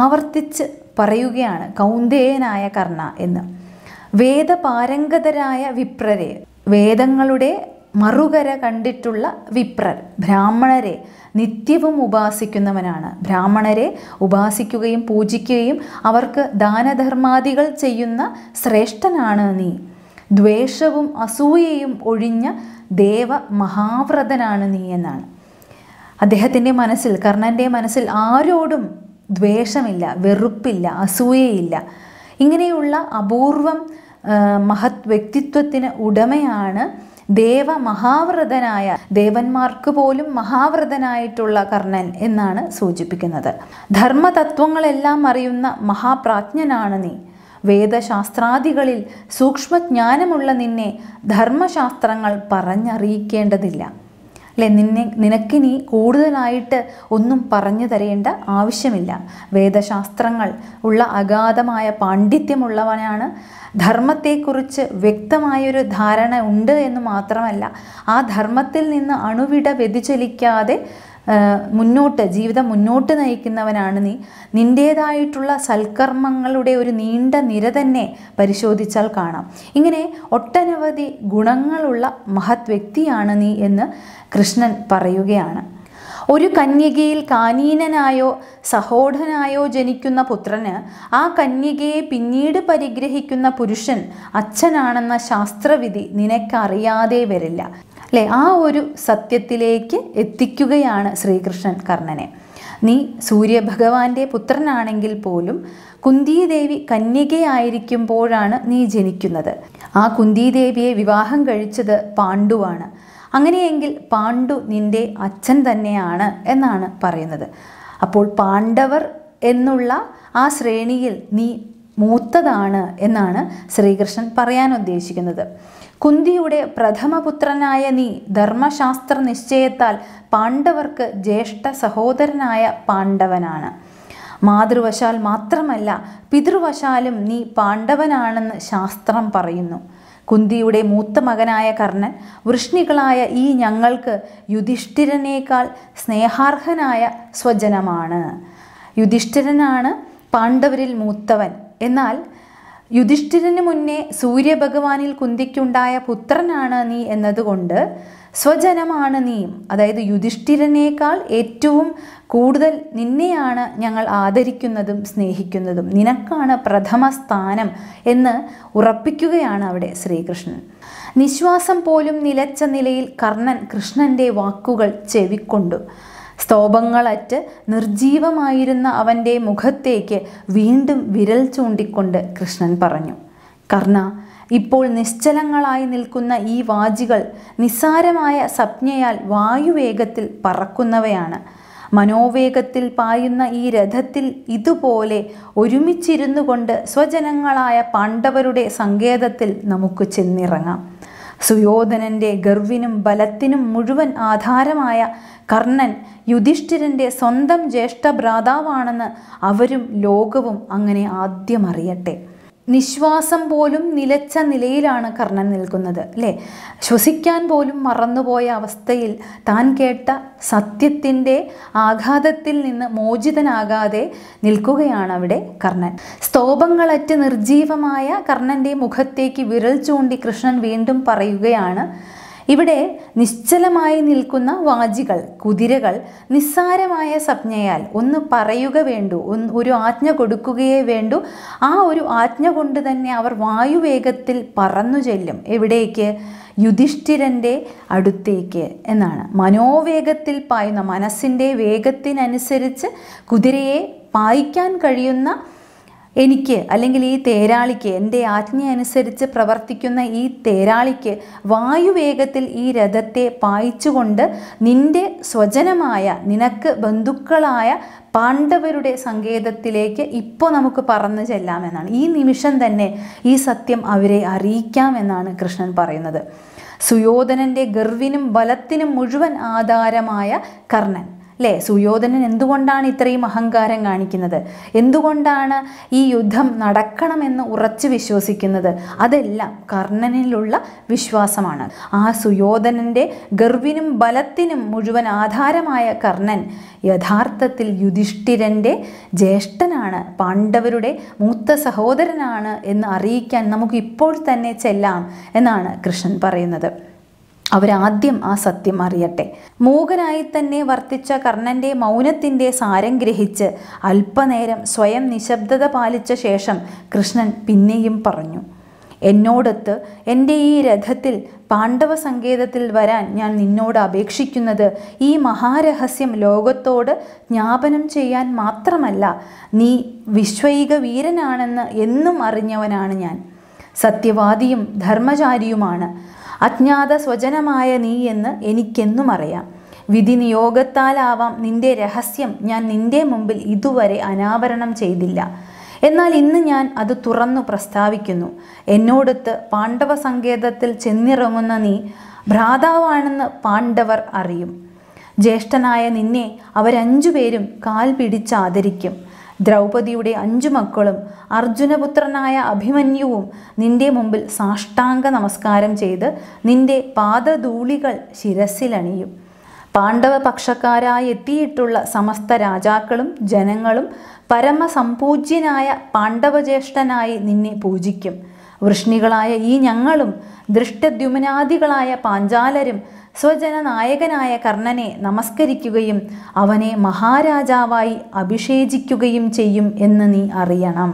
Speaker 1: ആവർത്തിച്ച് പറയുകയാണ് കൗന്ദേയനായ കർണ എന്ന് വേദപാരംഗതരായ വിപ്രരെ വേദങ്ങളുടെ മറുകര കണ്ടിട്ടുള്ള വിപ്രർ ബ്രാഹ്മണരെ നിത്യവും ഉപാസിക്കുന്നവനാണ് ബ്രാഹ്മണരെ ഉപാസിക്കുകയും പൂജിക്കുകയും അവർക്ക് ദാനധർമാദികൾ ചെയ്യുന്ന ശ്രേഷ്ഠനാണ് നീ ദ്വേഷവും അസൂയയും ഒഴിഞ്ഞ ദേവ മഹാവ്രതനാണ് നീ എന്നാണ് അദ്ദേഹത്തിൻ്റെ മനസ്സിൽ കർണൻ്റെ മനസ്സിൽ ആരോടും ദ്വേഷമില്ല വെറുപ്പില്ല അസൂയയില്ല ഇങ്ങനെയുള്ള അപൂർവം മഹത് വ്യക്തിത്വത്തിന് ഉടമയാണ് ദേവ മഹാവ്രതനായ ദേവന്മാർക്ക് പോലും മഹാവ്രതനായിട്ടുള്ള കർണൻ എന്നാണ് സൂചിപ്പിക്കുന്നത് ധർമ്മതത്വങ്ങളെല്ലാം അറിയുന്ന മഹാപ്രാജ്ഞനാണ് നീ വേദശാസ്ത്രാദികളിൽ സൂക്ഷ്മജ്ഞാനമുള്ള നിന്നെ ധർമ്മശാസ്ത്രങ്ങൾ പറഞ്ഞറിയിക്കേണ്ടതില്ല അല്ലെ നിന്നെ നിനക്കിനി കൂടുതലായിട്ട് ഒന്നും പറഞ്ഞു തരേണ്ട ആവശ്യമില്ല വേദശാസ്ത്രങ്ങൾ ഉള്ള അഗാധമായ പാണ്ഡിത്യമുള്ളവനാണ് ധർമ്മത്തെക്കുറിച്ച് വ്യക്തമായൊരു ധാരണ ഉണ്ട് എന്ന് മാത്രമല്ല ആ ധർമ്മത്തിൽ നിന്ന് അണുവിട വ്യതിചലിക്കാതെ മുന്നോട്ട് ജീവിതം മുന്നോട്ട് നയിക്കുന്നവനാണ് നീ നിൻ്റേതായിട്ടുള്ള സൽക്കർമ്മങ്ങളുടെ ഒരു നീണ്ട നിര തന്നെ പരിശോധിച്ചാൽ കാണാം ഇങ്ങനെ ഒട്ടനവധി ഗുണങ്ങളുള്ള മഹത് വ്യക്തിയാണ് നീ എന്ന് കൃഷ്ണൻ പറയുകയാണ് ഒരു കന്യകയിൽ കാനീനനായോ സഹോഢനായോ ജനിക്കുന്ന പുത്രന് ആ കന്യകയെ പിന്നീട് പരിഗ്രഹിക്കുന്ന പുരുഷൻ അച്ഛനാണെന്ന ശാസ്ത്രവിധി നിനക്കറിയാതെ വരില്ല അല്ലെ ആ ഒരു സത്യത്തിലേക്ക് എത്തിക്കുകയാണ് ശ്രീകൃഷ്ണൻ കർണനെ നീ സൂര്യഭഗവാന്റെ പുത്രനാണെങ്കിൽ പോലും കുന്തിദേവി കന്യകയായിരിക്കുമ്പോഴാണ് നീ ജനിക്കുന്നത് ആ കുന്തിദേവിയെ വിവാഹം കഴിച്ചത് പാണ്ഡുവാണ് അങ്ങനെയെങ്കിൽ പാണ്ഡു നിൻ്റെ അച്ഛൻ തന്നെയാണ് എന്നാണ് പറയുന്നത് അപ്പോൾ പാണ്ഡവർ എന്നുള്ള ആ ശ്രേണിയിൽ നീ മൂത്തതാണ് എന്നാണ് ശ്രീകൃഷ്ണൻ പറയാൻ ഉദ്ദേശിക്കുന്നത് കുന്തിയുടെ പ്രഥമപുത്രനായ നീ ധർമ്മശാസ്ത്ര നിശ്ചയത്താൽ പാണ്ഡവർക്ക് ജ്യേഷ്ഠ സഹോദരനായ പാണ്ഡവനാണ് മാതൃവശാൽ മാത്രമല്ല പിതൃവശാലും നീ പാണ്ഡവനാണെന്ന് ശാസ്ത്രം പറയുന്നു കുന്തിയുടെ മൂത്ത മകനായ കർണൻ വൃഷ്ണികളായ ഈ ഞങ്ങൾക്ക് യുധിഷ്ഠിരനേക്കാൾ സ്നേഹാർഹനായ സ്വജനമാണ് യുധിഷ്ഠിരനാണ് പാണ്ഡവരിൽ മൂത്തവൻ എന്നാൽ യുധിഷ്ഠിരന് മുന്നേ സൂര്യഭഗവാനിൽ കുന്തിക്കുണ്ടായ പുത്രനാണ് നീ എന്നതുകൊണ്ട് സ്വജനമാണ് നീയും അതായത് യുധിഷ്ഠിരനേക്കാൾ ഏറ്റവും കൂടുതൽ നിന്നെയാണ് ഞങ്ങൾ ആദരിക്കുന്നതും സ്നേഹിക്കുന്നതും നിനക്കാണ് പ്രഥമ സ്ഥാനം എന്ന് ഉറപ്പിക്കുകയാണ് അവിടെ ശ്രീകൃഷ്ണൻ നിശ്വാസം പോലും നിലച്ച നിലയിൽ കർണൻ കൃഷ്ണന്റെ വാക്കുകൾ ചെവിക്കൊണ്ടു സ്തോഭങ്ങളറ്റ് നിർജീവമായിരുന്ന അവൻ്റെ മുഖത്തേക്ക് വീണ്ടും വിരൽ ചൂണ്ടിക്കൊണ്ട് കൃഷ്ണൻ പറഞ്ഞു കർണ ഇപ്പോൾ നിശ്ചലങ്ങളായി നിൽക്കുന്ന ഈ വാജികൾ നിസ്സാരമായ സപ്ഞയാൽ വായുവേഗത്തിൽ പറക്കുന്നവയാണ് മനോവേഗത്തിൽ പായുന്ന ഈ രഥത്തിൽ ഇതുപോലെ ഒരുമിച്ചിരുന്നു കൊണ്ട് സ്വജനങ്ങളായ പാണ്ഡവരുടെ സങ്കേതത്തിൽ നമുക്ക് ചെന്നിറങ്ങാം സുയോധനൻ്റെ ഗർവിനും ബലത്തിനും മുഴുവൻ ആധാരമായ കർണൻ യുധിഷ്ഠിരൻ്റെ സ്വന്തം ജ്യേഷ്ഠ ഭ്രാതാവാണെന്ന് അവരും ലോകവും അങ്ങനെ ആദ്യം അറിയട്ടെ നിശ്വാസം പോലും നിലച്ച നിലയിലാണ് കർണൻ നിൽക്കുന്നത് അല്ലേ ശ്വസിക്കാൻ പോലും മറന്നുപോയ അവസ്ഥയിൽ താൻ കേട്ട സത്യത്തിൻ്റെ ആഘാതത്തിൽ നിന്ന് മോചിതനാകാതെ നിൽക്കുകയാണ് അവിടെ കർണൻ സ്തോഭങ്ങളറ്റ് നിർജീവമായ കർണൻ്റെ മുഖത്തേക്ക് വിരൽ ചൂണ്ടി കൃഷ്ണൻ വീണ്ടും പറയുകയാണ് ഇവിടെ നിശ്ചലമായി നിൽക്കുന്ന വാജികൾ കുതിരകൾ നിസ്സാരമായ സംജ്ഞയാൽ ഒന്ന് പറയുക വേണ്ടു ഒരു ആജ്ഞ കൊടുക്കുകയേ വേണ്ടു ആ ഒരു ആജ്ഞ കൊണ്ട് തന്നെ അവർ വായുവേഗത്തിൽ പറന്നു ചെല്ലും എവിടേക്ക് യുധിഷ്ഠിരൻ്റെ അടുത്തേക്ക് എന്നാണ് മനോവേഗത്തിൽ പായുന്ന മനസ്സിൻ്റെ വേഗത്തിനനുസരിച്ച് കുതിരയെ പായിക്കാൻ കഴിയുന്ന എനിക്ക് അല്ലെങ്കിൽ ഈ തേരാളിക്ക് എൻ്റെ ആജ്ഞ അനുസരിച്ച് പ്രവർത്തിക്കുന്ന ഈ തേരാളിക്ക് വായുവേഗത്തിൽ ഈ രഥത്തെ പായിച്ചുകൊണ്ട് നിൻ്റെ സ്വജനമായ നിനക്ക് ബന്ധുക്കളായ പാണ്ഡവരുടെ സങ്കേതത്തിലേക്ക് ഇപ്പോൾ നമുക്ക് പറന്നു ചെല്ലാമെന്നാണ് ഈ നിമിഷം തന്നെ ഈ സത്യം അവരെ അറിയിക്കാമെന്നാണ് കൃഷ്ണൻ പറയുന്നത് സുയോധനൻ്റെ ഗർവിനും ബലത്തിനും മുഴുവൻ ആധാരമായ കർണൻ അല്ലേ സുയോധനൻ എന്തുകൊണ്ടാണ് ഇത്രയും അഹങ്കാരം കാണിക്കുന്നത് എന്തുകൊണ്ടാണ് ഈ യുദ്ധം നടക്കണമെന്ന് ഉറച്ചു വിശ്വസിക്കുന്നത് അതെല്ലാം കർണനിലുള്ള വിശ്വാസമാണ് ആ സുയോധനൻ്റെ ഗർവിനും ബലത്തിനും മുഴുവൻ ആധാരമായ കർണൻ യഥാർത്ഥത്തിൽ യുധിഷ്ഠിരൻ്റെ ജ്യേഷ്ഠനാണ് പാണ്ഡവരുടെ മൂത്ത സഹോദരനാണ് എന്ന് അറിയിക്കാൻ നമുക്ക് ഇപ്പോൾ തന്നെ ചെല്ലാം എന്നാണ് കൃഷ്ണൻ പറയുന്നത് അവരാദ്യം ആ സത്യം അറിയട്ടെ മൂകനായി തന്നെ വർത്തിച്ച കർണൻ്റെ മൗനത്തിൻ്റെ സാരം ഗ്രഹിച്ച് അല്പനേരം സ്വയം നിശബ്ദത പാലിച്ച ശേഷം കൃഷ്ണൻ പിന്നെയും പറഞ്ഞു എന്നോടൊത്ത് എൻ്റെ ഈ രഥത്തിൽ പാണ്ഡവ സങ്കേതത്തിൽ വരാൻ ഞാൻ നിന്നോട് അപേക്ഷിക്കുന്നത് ഈ മഹാരഹസ്യം ലോകത്തോട് ജ്ഞാപനം ചെയ്യാൻ മാത്രമല്ല നീ വിശ്വൈക വീരനാണെന്ന് എന്നും അറിഞ്ഞവനാണ് ഞാൻ സത്യവാദിയും ധർമ്മചാരിയുമാണ് അജ്ഞാത സ്വജനമായ നീ എന്ന് എനിക്കെന്നും അറിയാം വിധി നിയോഗത്താലാവാം നിന്റെ രഹസ്യം ഞാൻ നിന്റെ മുമ്പിൽ ഇതുവരെ അനാവരണം ചെയ്തില്ല എന്നാൽ ഇന്ന് ഞാൻ അത് തുറന്നു പ്രസ്താവിക്കുന്നു എന്നോടൊത്ത് പാണ്ഡവ സങ്കേതത്തിൽ ചെന്നിറങ്ങുന്ന നീ ഭ്രാതാവാണെന്ന് പാണ്ഡവർ അറിയും ജ്യേഷ്ഠനായ നിന്നെ അവരഞ്ചു പേരും കാൽ പിടിച്ചാദരിക്കും ദ്രൗപദിയുടെ അഞ്ചു മക്കളും അർജുനപുത്രനായ അഭിമന്യുവും നിന്റെ മുമ്പിൽ സാഷ്ടാംഗ നമസ്കാരം ചെയ്ത് നിന്റെ പാദധൂളികൾ ശിരസിലണിയും പാണ്ഡവ പക്ഷക്കാരായി എത്തിയിട്ടുള്ള സമസ്ത രാജാക്കളും ജനങ്ങളും പരമസംപൂജ്യനായ പാണ്ഡവജ്യേഷ്ഠനായി നിന്നെ പൂജിക്കും വൃഷ്ണികളായ ഈ ഞങ്ങളും ദൃഷ്ടദ്യുമനാദികളായ പാഞ്ചാലരും സ്വജനനായകനായ കർണനെ നമസ്കരിക്കുകയും അവനെ മഹാരാജാവായി അഭിഷേചിക്കുകയും ചെയ്യും എന്ന് നീ അറിയണം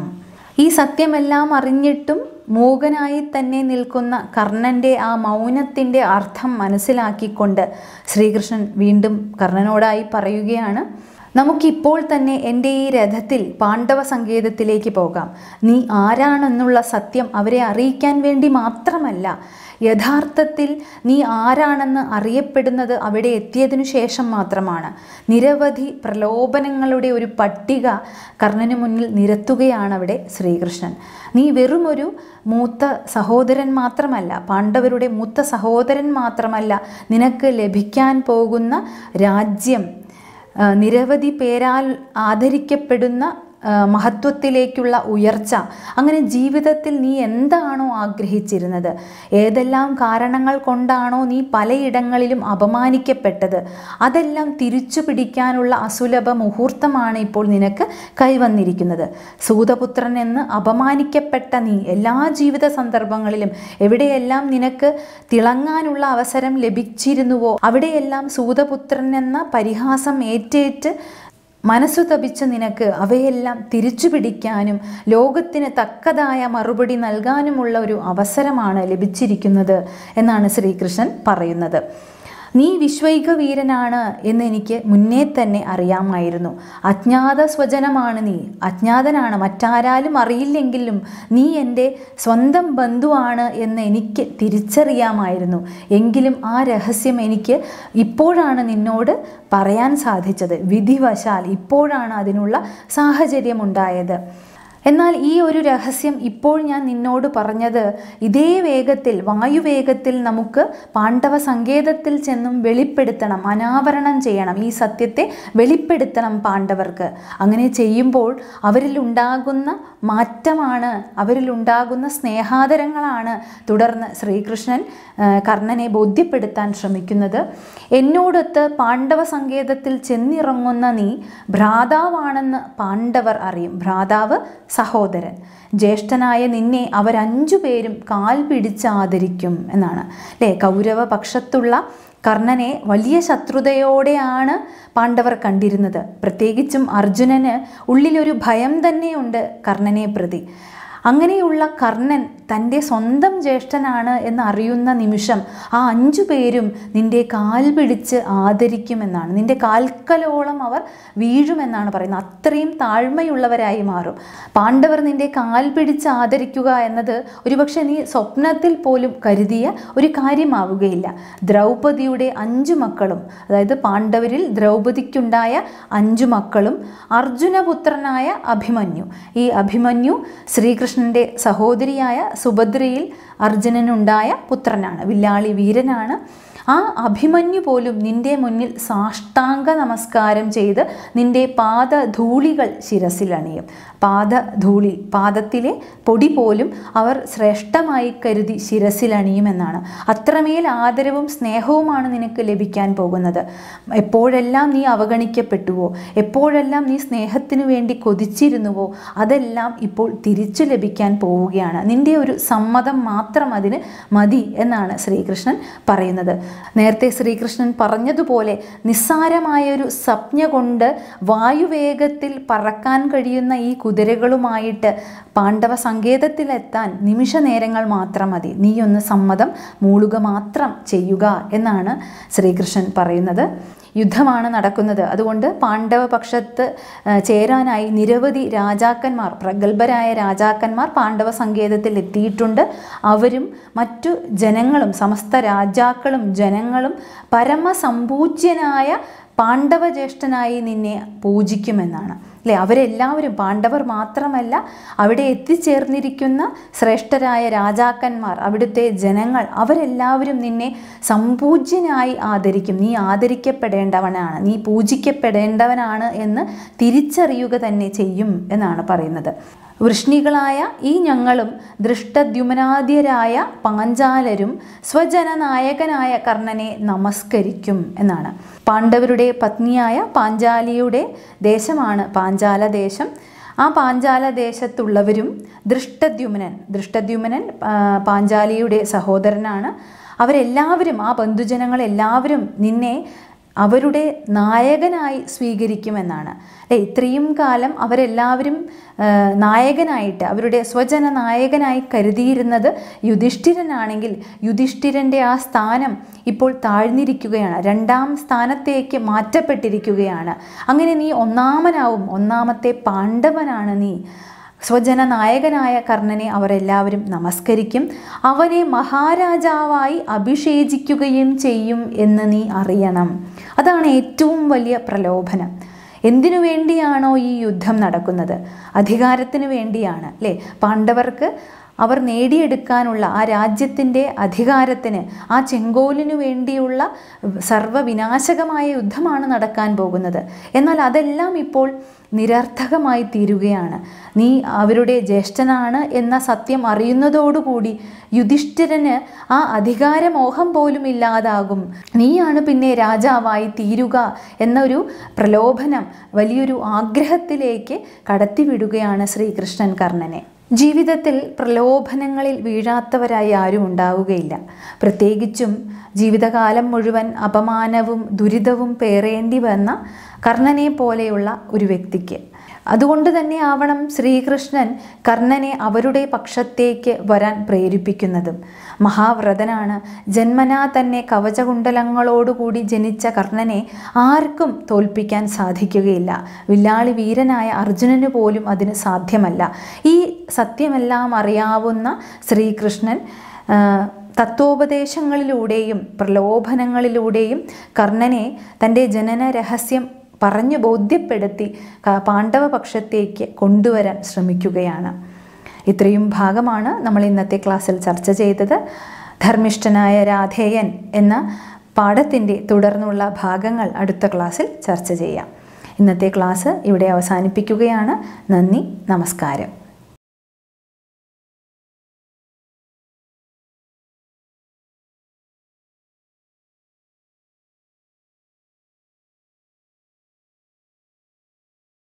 Speaker 1: ഈ സത്യമെല്ലാം അറിഞ്ഞിട്ടും മൂകനായി തന്നെ നിൽക്കുന്ന കർണൻ്റെ ആ മൗനത്തിൻ്റെ അർത്ഥം മനസ്സിലാക്കിക്കൊണ്ട് ശ്രീകൃഷ്ണൻ വീണ്ടും കർണനോടായി പറയുകയാണ് നമുക്കിപ്പോൾ തന്നെ എൻ്റെ ഈ രഥത്തിൽ പാണ്ഡവ സങ്കേതത്തിലേക്ക് പോകാം നീ ആരാണെന്നുള്ള സത്യം അവരെ അറിയിക്കാൻ വേണ്ടി മാത്രമല്ല യഥാർത്ഥത്തിൽ നീ ആരാണെന്ന് അറിയപ്പെടുന്നത് അവിടെ എത്തിയതിനു ശേഷം മാത്രമാണ് നിരവധി പ്രലോഭനങ്ങളുടെ ഒരു പട്ടിക കർണന് മുന്നിൽ നിരത്തുകയാണ് അവിടെ ശ്രീകൃഷ്ണൻ നീ വെറുമൊരു മൂത്ത സഹോദരൻ മാത്രമല്ല പാണ്ഡവരുടെ മൂത്ത സഹോദരൻ മാത്രമല്ല നിനക്ക് ലഭിക്കാൻ പോകുന്ന രാജ്യം നിരവധി പേരാൽ ആദരിക്കപ്പെടുന്ന മഹത്വത്തിലേക്കുള്ള ഉയർച്ച അങ്ങനെ ജീവിതത്തിൽ നീ എന്താണോ ആഗ്രഹിച്ചിരുന്നത് ഏതെല്ലാം കാരണങ്ങൾ കൊണ്ടാണോ നീ പലയിടങ്ങളിലും അപമാനിക്കപ്പെട്ടത് അതെല്ലാം തിരിച്ചു പിടിക്കാനുള്ള അസുലഭ മുഹൂർത്തമാണ് ഇപ്പോൾ നിനക്ക് കൈവന്നിരിക്കുന്നത് സൂതപുത്രൻ എന്ന് അപമാനിക്കപ്പെട്ട നീ എല്ലാ ജീവിത സന്ദർഭങ്ങളിലും എവിടെയെല്ലാം നിനക്ക് തിളങ്ങാനുള്ള അവസരം ലഭിച്ചിരുന്നുവോ അവിടെയെല്ലാം സൂതപുത്രൻ എന്ന പരിഹാസം ഏറ്റേറ്റ് മനസ്സു തപിച്ച നിനക്ക് അവയെല്ലാം തിരിച്ചു പിടിക്കാനും ലോകത്തിന് തക്കതായ മറുപടി നൽകാനുമുള്ള ഒരു അവസരമാണ് ലഭിച്ചിരിക്കുന്നത് എന്നാണ് ശ്രീകൃഷ്ണൻ പറയുന്നത് നീ വിശ്വൈക വീരനാണ് എന്ന് എനിക്ക് മുന്നേ തന്നെ അറിയാമായിരുന്നു അജ്ഞാത സ്വജനമാണ് നീ അജ്ഞാതനാണ് മറ്റാരാലും അറിയില്ലെങ്കിലും നീ എൻ്റെ സ്വന്തം ബന്ധുവാണ് എന്ന് എനിക്ക് തിരിച്ചറിയാമായിരുന്നു എങ്കിലും ആ രഹസ്യം എനിക്ക് ഇപ്പോഴാണ് നിന്നോട് പറയാൻ സാധിച്ചത് വിധിവശാൽ ഇപ്പോഴാണ് അതിനുള്ള സാഹചര്യമുണ്ടായത് എന്നാൽ ഈ ഒരു രഹസ്യം ഇപ്പോൾ ഞാൻ നിന്നോട് പറഞ്ഞത് ഇതേ വേഗത്തിൽ വായുവേഗത്തിൽ നമുക്ക് പാണ്ഡവ സങ്കേതത്തിൽ ചെന്നും വെളിപ്പെടുത്തണം അനാവരണം ചെയ്യണം ഈ സത്യത്തെ വെളിപ്പെടുത്തണം പാണ്ഡവർക്ക് അങ്ങനെ ചെയ്യുമ്പോൾ അവരിലുണ്ടാകുന്ന മാറ്റമാണ് അവരിലുണ്ടാകുന്ന സ്നേഹാദരങ്ങളാണ് തുടർന്ന് ശ്രീകൃഷ്ണൻ കർണനെ ബോധ്യപ്പെടുത്താൻ ശ്രമിക്കുന്നത് എന്നോടൊത്ത് പാണ്ഡവ സങ്കേതത്തിൽ ചെന്നിറങ്ങുന്ന നീ ഭ്രാതാവാണെന്ന് പാണ്ഡവർ അറിയും ഭ്രാതാവ് സഹോദരൻ ജ്യേഷ്ഠനായ നിന്നെ അവരഞ്ചു പേരും കാൽ പിടിച്ചാദരിക്കും എന്നാണ് അല്ലേ കൗരവ പക്ഷത്തുള്ള കർണനെ വലിയ ശത്രുതയോടെയാണ് പാണ്ഡവർ കണ്ടിരുന്നത് പ്രത്യേകിച്ചും അർജുനന് ഉള്ളിലൊരു ഭയം തന്നെയുണ്ട് കർണനെ പ്രതി അങ്ങനെയുള്ള കർണൻ തൻ്റെ സ്വന്തം ജ്യേഷ്ഠനാണ് എന്നറിയുന്ന നിമിഷം ആ അഞ്ചു പേരും നിൻ്റെ കാൽ പിടിച്ച് ആദരിക്കുമെന്നാണ് നിൻ്റെ കാൽക്കലോളം അവർ വീഴുമെന്നാണ് പറയുന്നത് അത്രയും താഴ്മയുള്ളവരായി മാറും പാണ്ഡവർ നിൻ്റെ കാൽ പിടിച്ച് ആദരിക്കുക എന്നത് ഒരുപക്ഷെ നീ സ്വപ്നത്തിൽ പോലും കരുതിയ ഒരു കാര്യമാവുകയില്ല ദ്രൗപദിയുടെ അഞ്ചു മക്കളും അതായത് പാണ്ഡവരിൽ ദ്രൗപദിക്കുണ്ടായ അഞ്ചു മക്കളും അർജുനപുത്രനായ അഭിമന്യു ഈ അഭിമന്യു ശ്രീകൃഷ്ണ കൃഷ്ണന്റെ സഹോദരിയായ സുഭദ്രയിൽ അർജുനനുണ്ടായ പുത്രനാണ് വില്ലാളി വീരനാണ് ആ അഭിമന്യു പോലും നിന്റെ മുന്നിൽ സാഷ്ടാംഗ നമസ്കാരം ചെയ്ത് നിന്റെ പാദധൂളികൾ ശിരസിലണിയും പാദധൂളി പാദത്തിലെ പൊടി പോലും അവർ ശ്രേഷ്ഠമായി കരുതി ശിരസിലണിയുമെന്നാണ് അത്രമേൽ ആദരവും സ്നേഹവുമാണ് നിനക്ക് ലഭിക്കാൻ പോകുന്നത് എപ്പോഴെല്ലാം നീ അവഗണിക്കപ്പെട്ടുവോ എപ്പോഴെല്ലാം നീ സ്നേഹത്തിനു വേണ്ടി കൊതിച്ചിരുന്നുവോ അതെല്ലാം ഇപ്പോൾ തിരിച്ചു ലഭിക്കാൻ പോവുകയാണ് നിന്റെ ഒരു സമ്മതം മാത്രം അതിന് മതി എന്നാണ് ശ്രീകൃഷ്ണൻ പറയുന്നത് നേരത്തെ ശ്രീകൃഷ്ണൻ പറഞ്ഞതുപോലെ നിസ്സാരമായൊരു സപ്ഞ കൊണ്ട് വായുവേഗത്തിൽ പറക്കാൻ കഴിയുന്ന ഈ കുതിരകളുമായിട്ട് പാണ്ഡവ സങ്കേതത്തിലെത്താൻ നിമിഷ നേരങ്ങൾ മാത്രം മതി നീയൊന്ന് സമ്മതം മൂളുക മാത്രം ചെയ്യുക എന്നാണ് ശ്രീകൃഷ്ണൻ പറയുന്നത് യുദ്ധമാണ് നടക്കുന്നത് അതുകൊണ്ട് പാണ്ഡവ പക്ഷത്ത് ചേരാനായി നിരവധി രാജാക്കന്മാർ പ്രഗത്ഭരായ രാജാക്കന്മാർ പാണ്ഡവ സങ്കേതത്തിൽ എത്തിയിട്ടുണ്ട് അവരും മറ്റു ജനങ്ങളും സമസ്ത രാജാക്കളും ജനങ്ങളും പരമസമ്പൂജ്യനായ ജ്യേഷ്ഠനായി നിന്നെ പൂജിക്കുമെന്നാണ് അല്ലേ അവരെല്ലാവരും പാണ്ഡവർ മാത്രമല്ല അവിടെ എത്തിച്ചേർന്നിരിക്കുന്ന ശ്രേഷ്ഠരായ രാജാക്കന്മാർ അവിടുത്തെ ജനങ്ങൾ അവരെല്ലാവരും നിന്നെ സമ്പൂജ്യനായി ആദരിക്കും നീ ആദരിക്കപ്പെടേണ്ടവനാണ് നീ പൂജിക്കപ്പെടേണ്ടവനാണ് എന്ന് തിരിച്ചറിയുക തന്നെ ചെയ്യും എന്നാണ് പറയുന്നത് വൃഷ്ണികളായ ഈ ഞങ്ങളും ദൃഷ്ടദ്യുമനാദ്യരായ പാഞ്ചാലരും സ്വജനനായകനായ കർണനെ നമസ്കരിക്കും എന്നാണ് പാണ്ഡവരുടെ പത്നിയായ പാഞ്ചാലിയുടെ ദേശമാണ് പാഞ്ചാല ദേശം ആ പാഞ്ചാല ദേശത്തുള്ളവരും ദൃഷ്ടദ്യുമനൻ ദൃഷ്ടദ്യുമനൻ പാഞ്ചാലിയുടെ സഹോദരനാണ് അവരെല്ലാവരും ആ ബന്ധുജനങ്ങളെല്ലാവരും നിന്നെ അവരുടെ നായകനായി സ്വീകരിക്കുമെന്നാണ് അല്ലെ ഇത്രയും കാലം അവരെല്ലാവരും നായകനായിട്ട് അവരുടെ സ്വജന നായകനായി കരുതിയിരുന്നത് യുധിഷ്ഠിരനാണെങ്കിൽ യുധിഷ്ഠിരൻ്റെ ആ സ്ഥാനം ഇപ്പോൾ താഴ്ന്നിരിക്കുകയാണ് രണ്ടാം സ്ഥാനത്തേക്ക് മാറ്റപ്പെട്ടിരിക്കുകയാണ് അങ്ങനെ നീ ഒന്നാമനാവും ഒന്നാമത്തെ പാണ്ഡവനാണ് നീ സ്വജന നായകനായ കർണനെ അവരെല്ലാവരും നമസ്കരിക്കും അവനെ മഹാരാജാവായി അഭിഷേചിക്കുകയും ചെയ്യും എന്ന് നീ അറിയണം അതാണ് ഏറ്റവും വലിയ പ്രലോഭനം എന്തിനു വേണ്ടിയാണോ ഈ യുദ്ധം നടക്കുന്നത് അധികാരത്തിന് വേണ്ടിയാണ് അല്ലേ പാണ്ഡവർക്ക് അവർ നേടിയെടുക്കാനുള്ള ആ രാജ്യത്തിൻ്റെ അധികാരത്തിന് ആ ചെങ്കോലിനു വേണ്ടിയുള്ള സർവ്വവിനാശകമായ യുദ്ധമാണ് നടക്കാൻ പോകുന്നത് എന്നാൽ അതെല്ലാം ഇപ്പോൾ നിരർത്ഥകമായി തീരുകയാണ് നീ അവരുടെ ജ്യേഷ്ഠനാണ് എന്ന സത്യം അറിയുന്നതോടുകൂടി യുധിഷ്ഠിരന് ആ അധികാരമോഹം പോലും ഇല്ലാതാകും നീയാണ് പിന്നെ രാജാവായി തീരുക എന്നൊരു പ്രലോഭനം വലിയൊരു ആഗ്രഹത്തിലേക്ക് കടത്തിവിടുകയാണ് ശ്രീകൃഷ്ണൻ കർണനെ ജീവിതത്തിൽ പ്രലോഭനങ്ങളിൽ വീഴാത്തവരായി ആരും ഉണ്ടാവുകയില്ല പ്രത്യേകിച്ചും ജീവിതകാലം മുഴുവൻ അപമാനവും ദുരിതവും പേറേണ്ടി വന്ന കർണനെ പോലെയുള്ള ഒരു വ്യക്തിക്ക് അതുകൊണ്ട് തന്നെ ആവണം ശ്രീകൃഷ്ണൻ കർണനെ അവരുടെ പക്ഷത്തേക്ക് വരാൻ പ്രേരിപ്പിക്കുന്നതും മഹാവ്രതനാണ് ജന്മനാ തന്നെ കവചകുണ്ടലങ്ങളോടുകൂടി ജനിച്ച കർണനെ ആർക്കും തോൽപ്പിക്കാൻ സാധിക്കുകയില്ല വില്ലാളി വീരനായ അർജുനന് പോലും അതിന് സാധ്യമല്ല ഈ സത്യമെല്ലാം അറിയാവുന്ന ശ്രീകൃഷ്ണൻ തത്വോപദേശങ്ങളിലൂടെയും പ്രലോഭനങ്ങളിലൂടെയും കർണനെ തൻ്റെ ജനന രഹസ്യം പറഞ്ഞു ബോധ്യപ്പെടുത്തി പാണ്ഡവ പക്ഷത്തേക്ക് കൊണ്ടുവരാൻ ശ്രമിക്കുകയാണ് ഇത്രയും ഭാഗമാണ് നമ്മൾ ഇന്നത്തെ ക്ലാസ്സിൽ ചർച്ച ചെയ്തത് ധർമ്മിഷ്ഠനായ രാധേയൻ എന്ന പാഠത്തിൻ്റെ തുടർന്നുള്ള ഭാഗങ്ങൾ അടുത്ത ക്ലാസ്സിൽ ചർച്ച ചെയ്യാം ഇന്നത്തെ ക്ലാസ് ഇവിടെ അവസാനിപ്പിക്കുകയാണ് നന്ദി നമസ്കാരം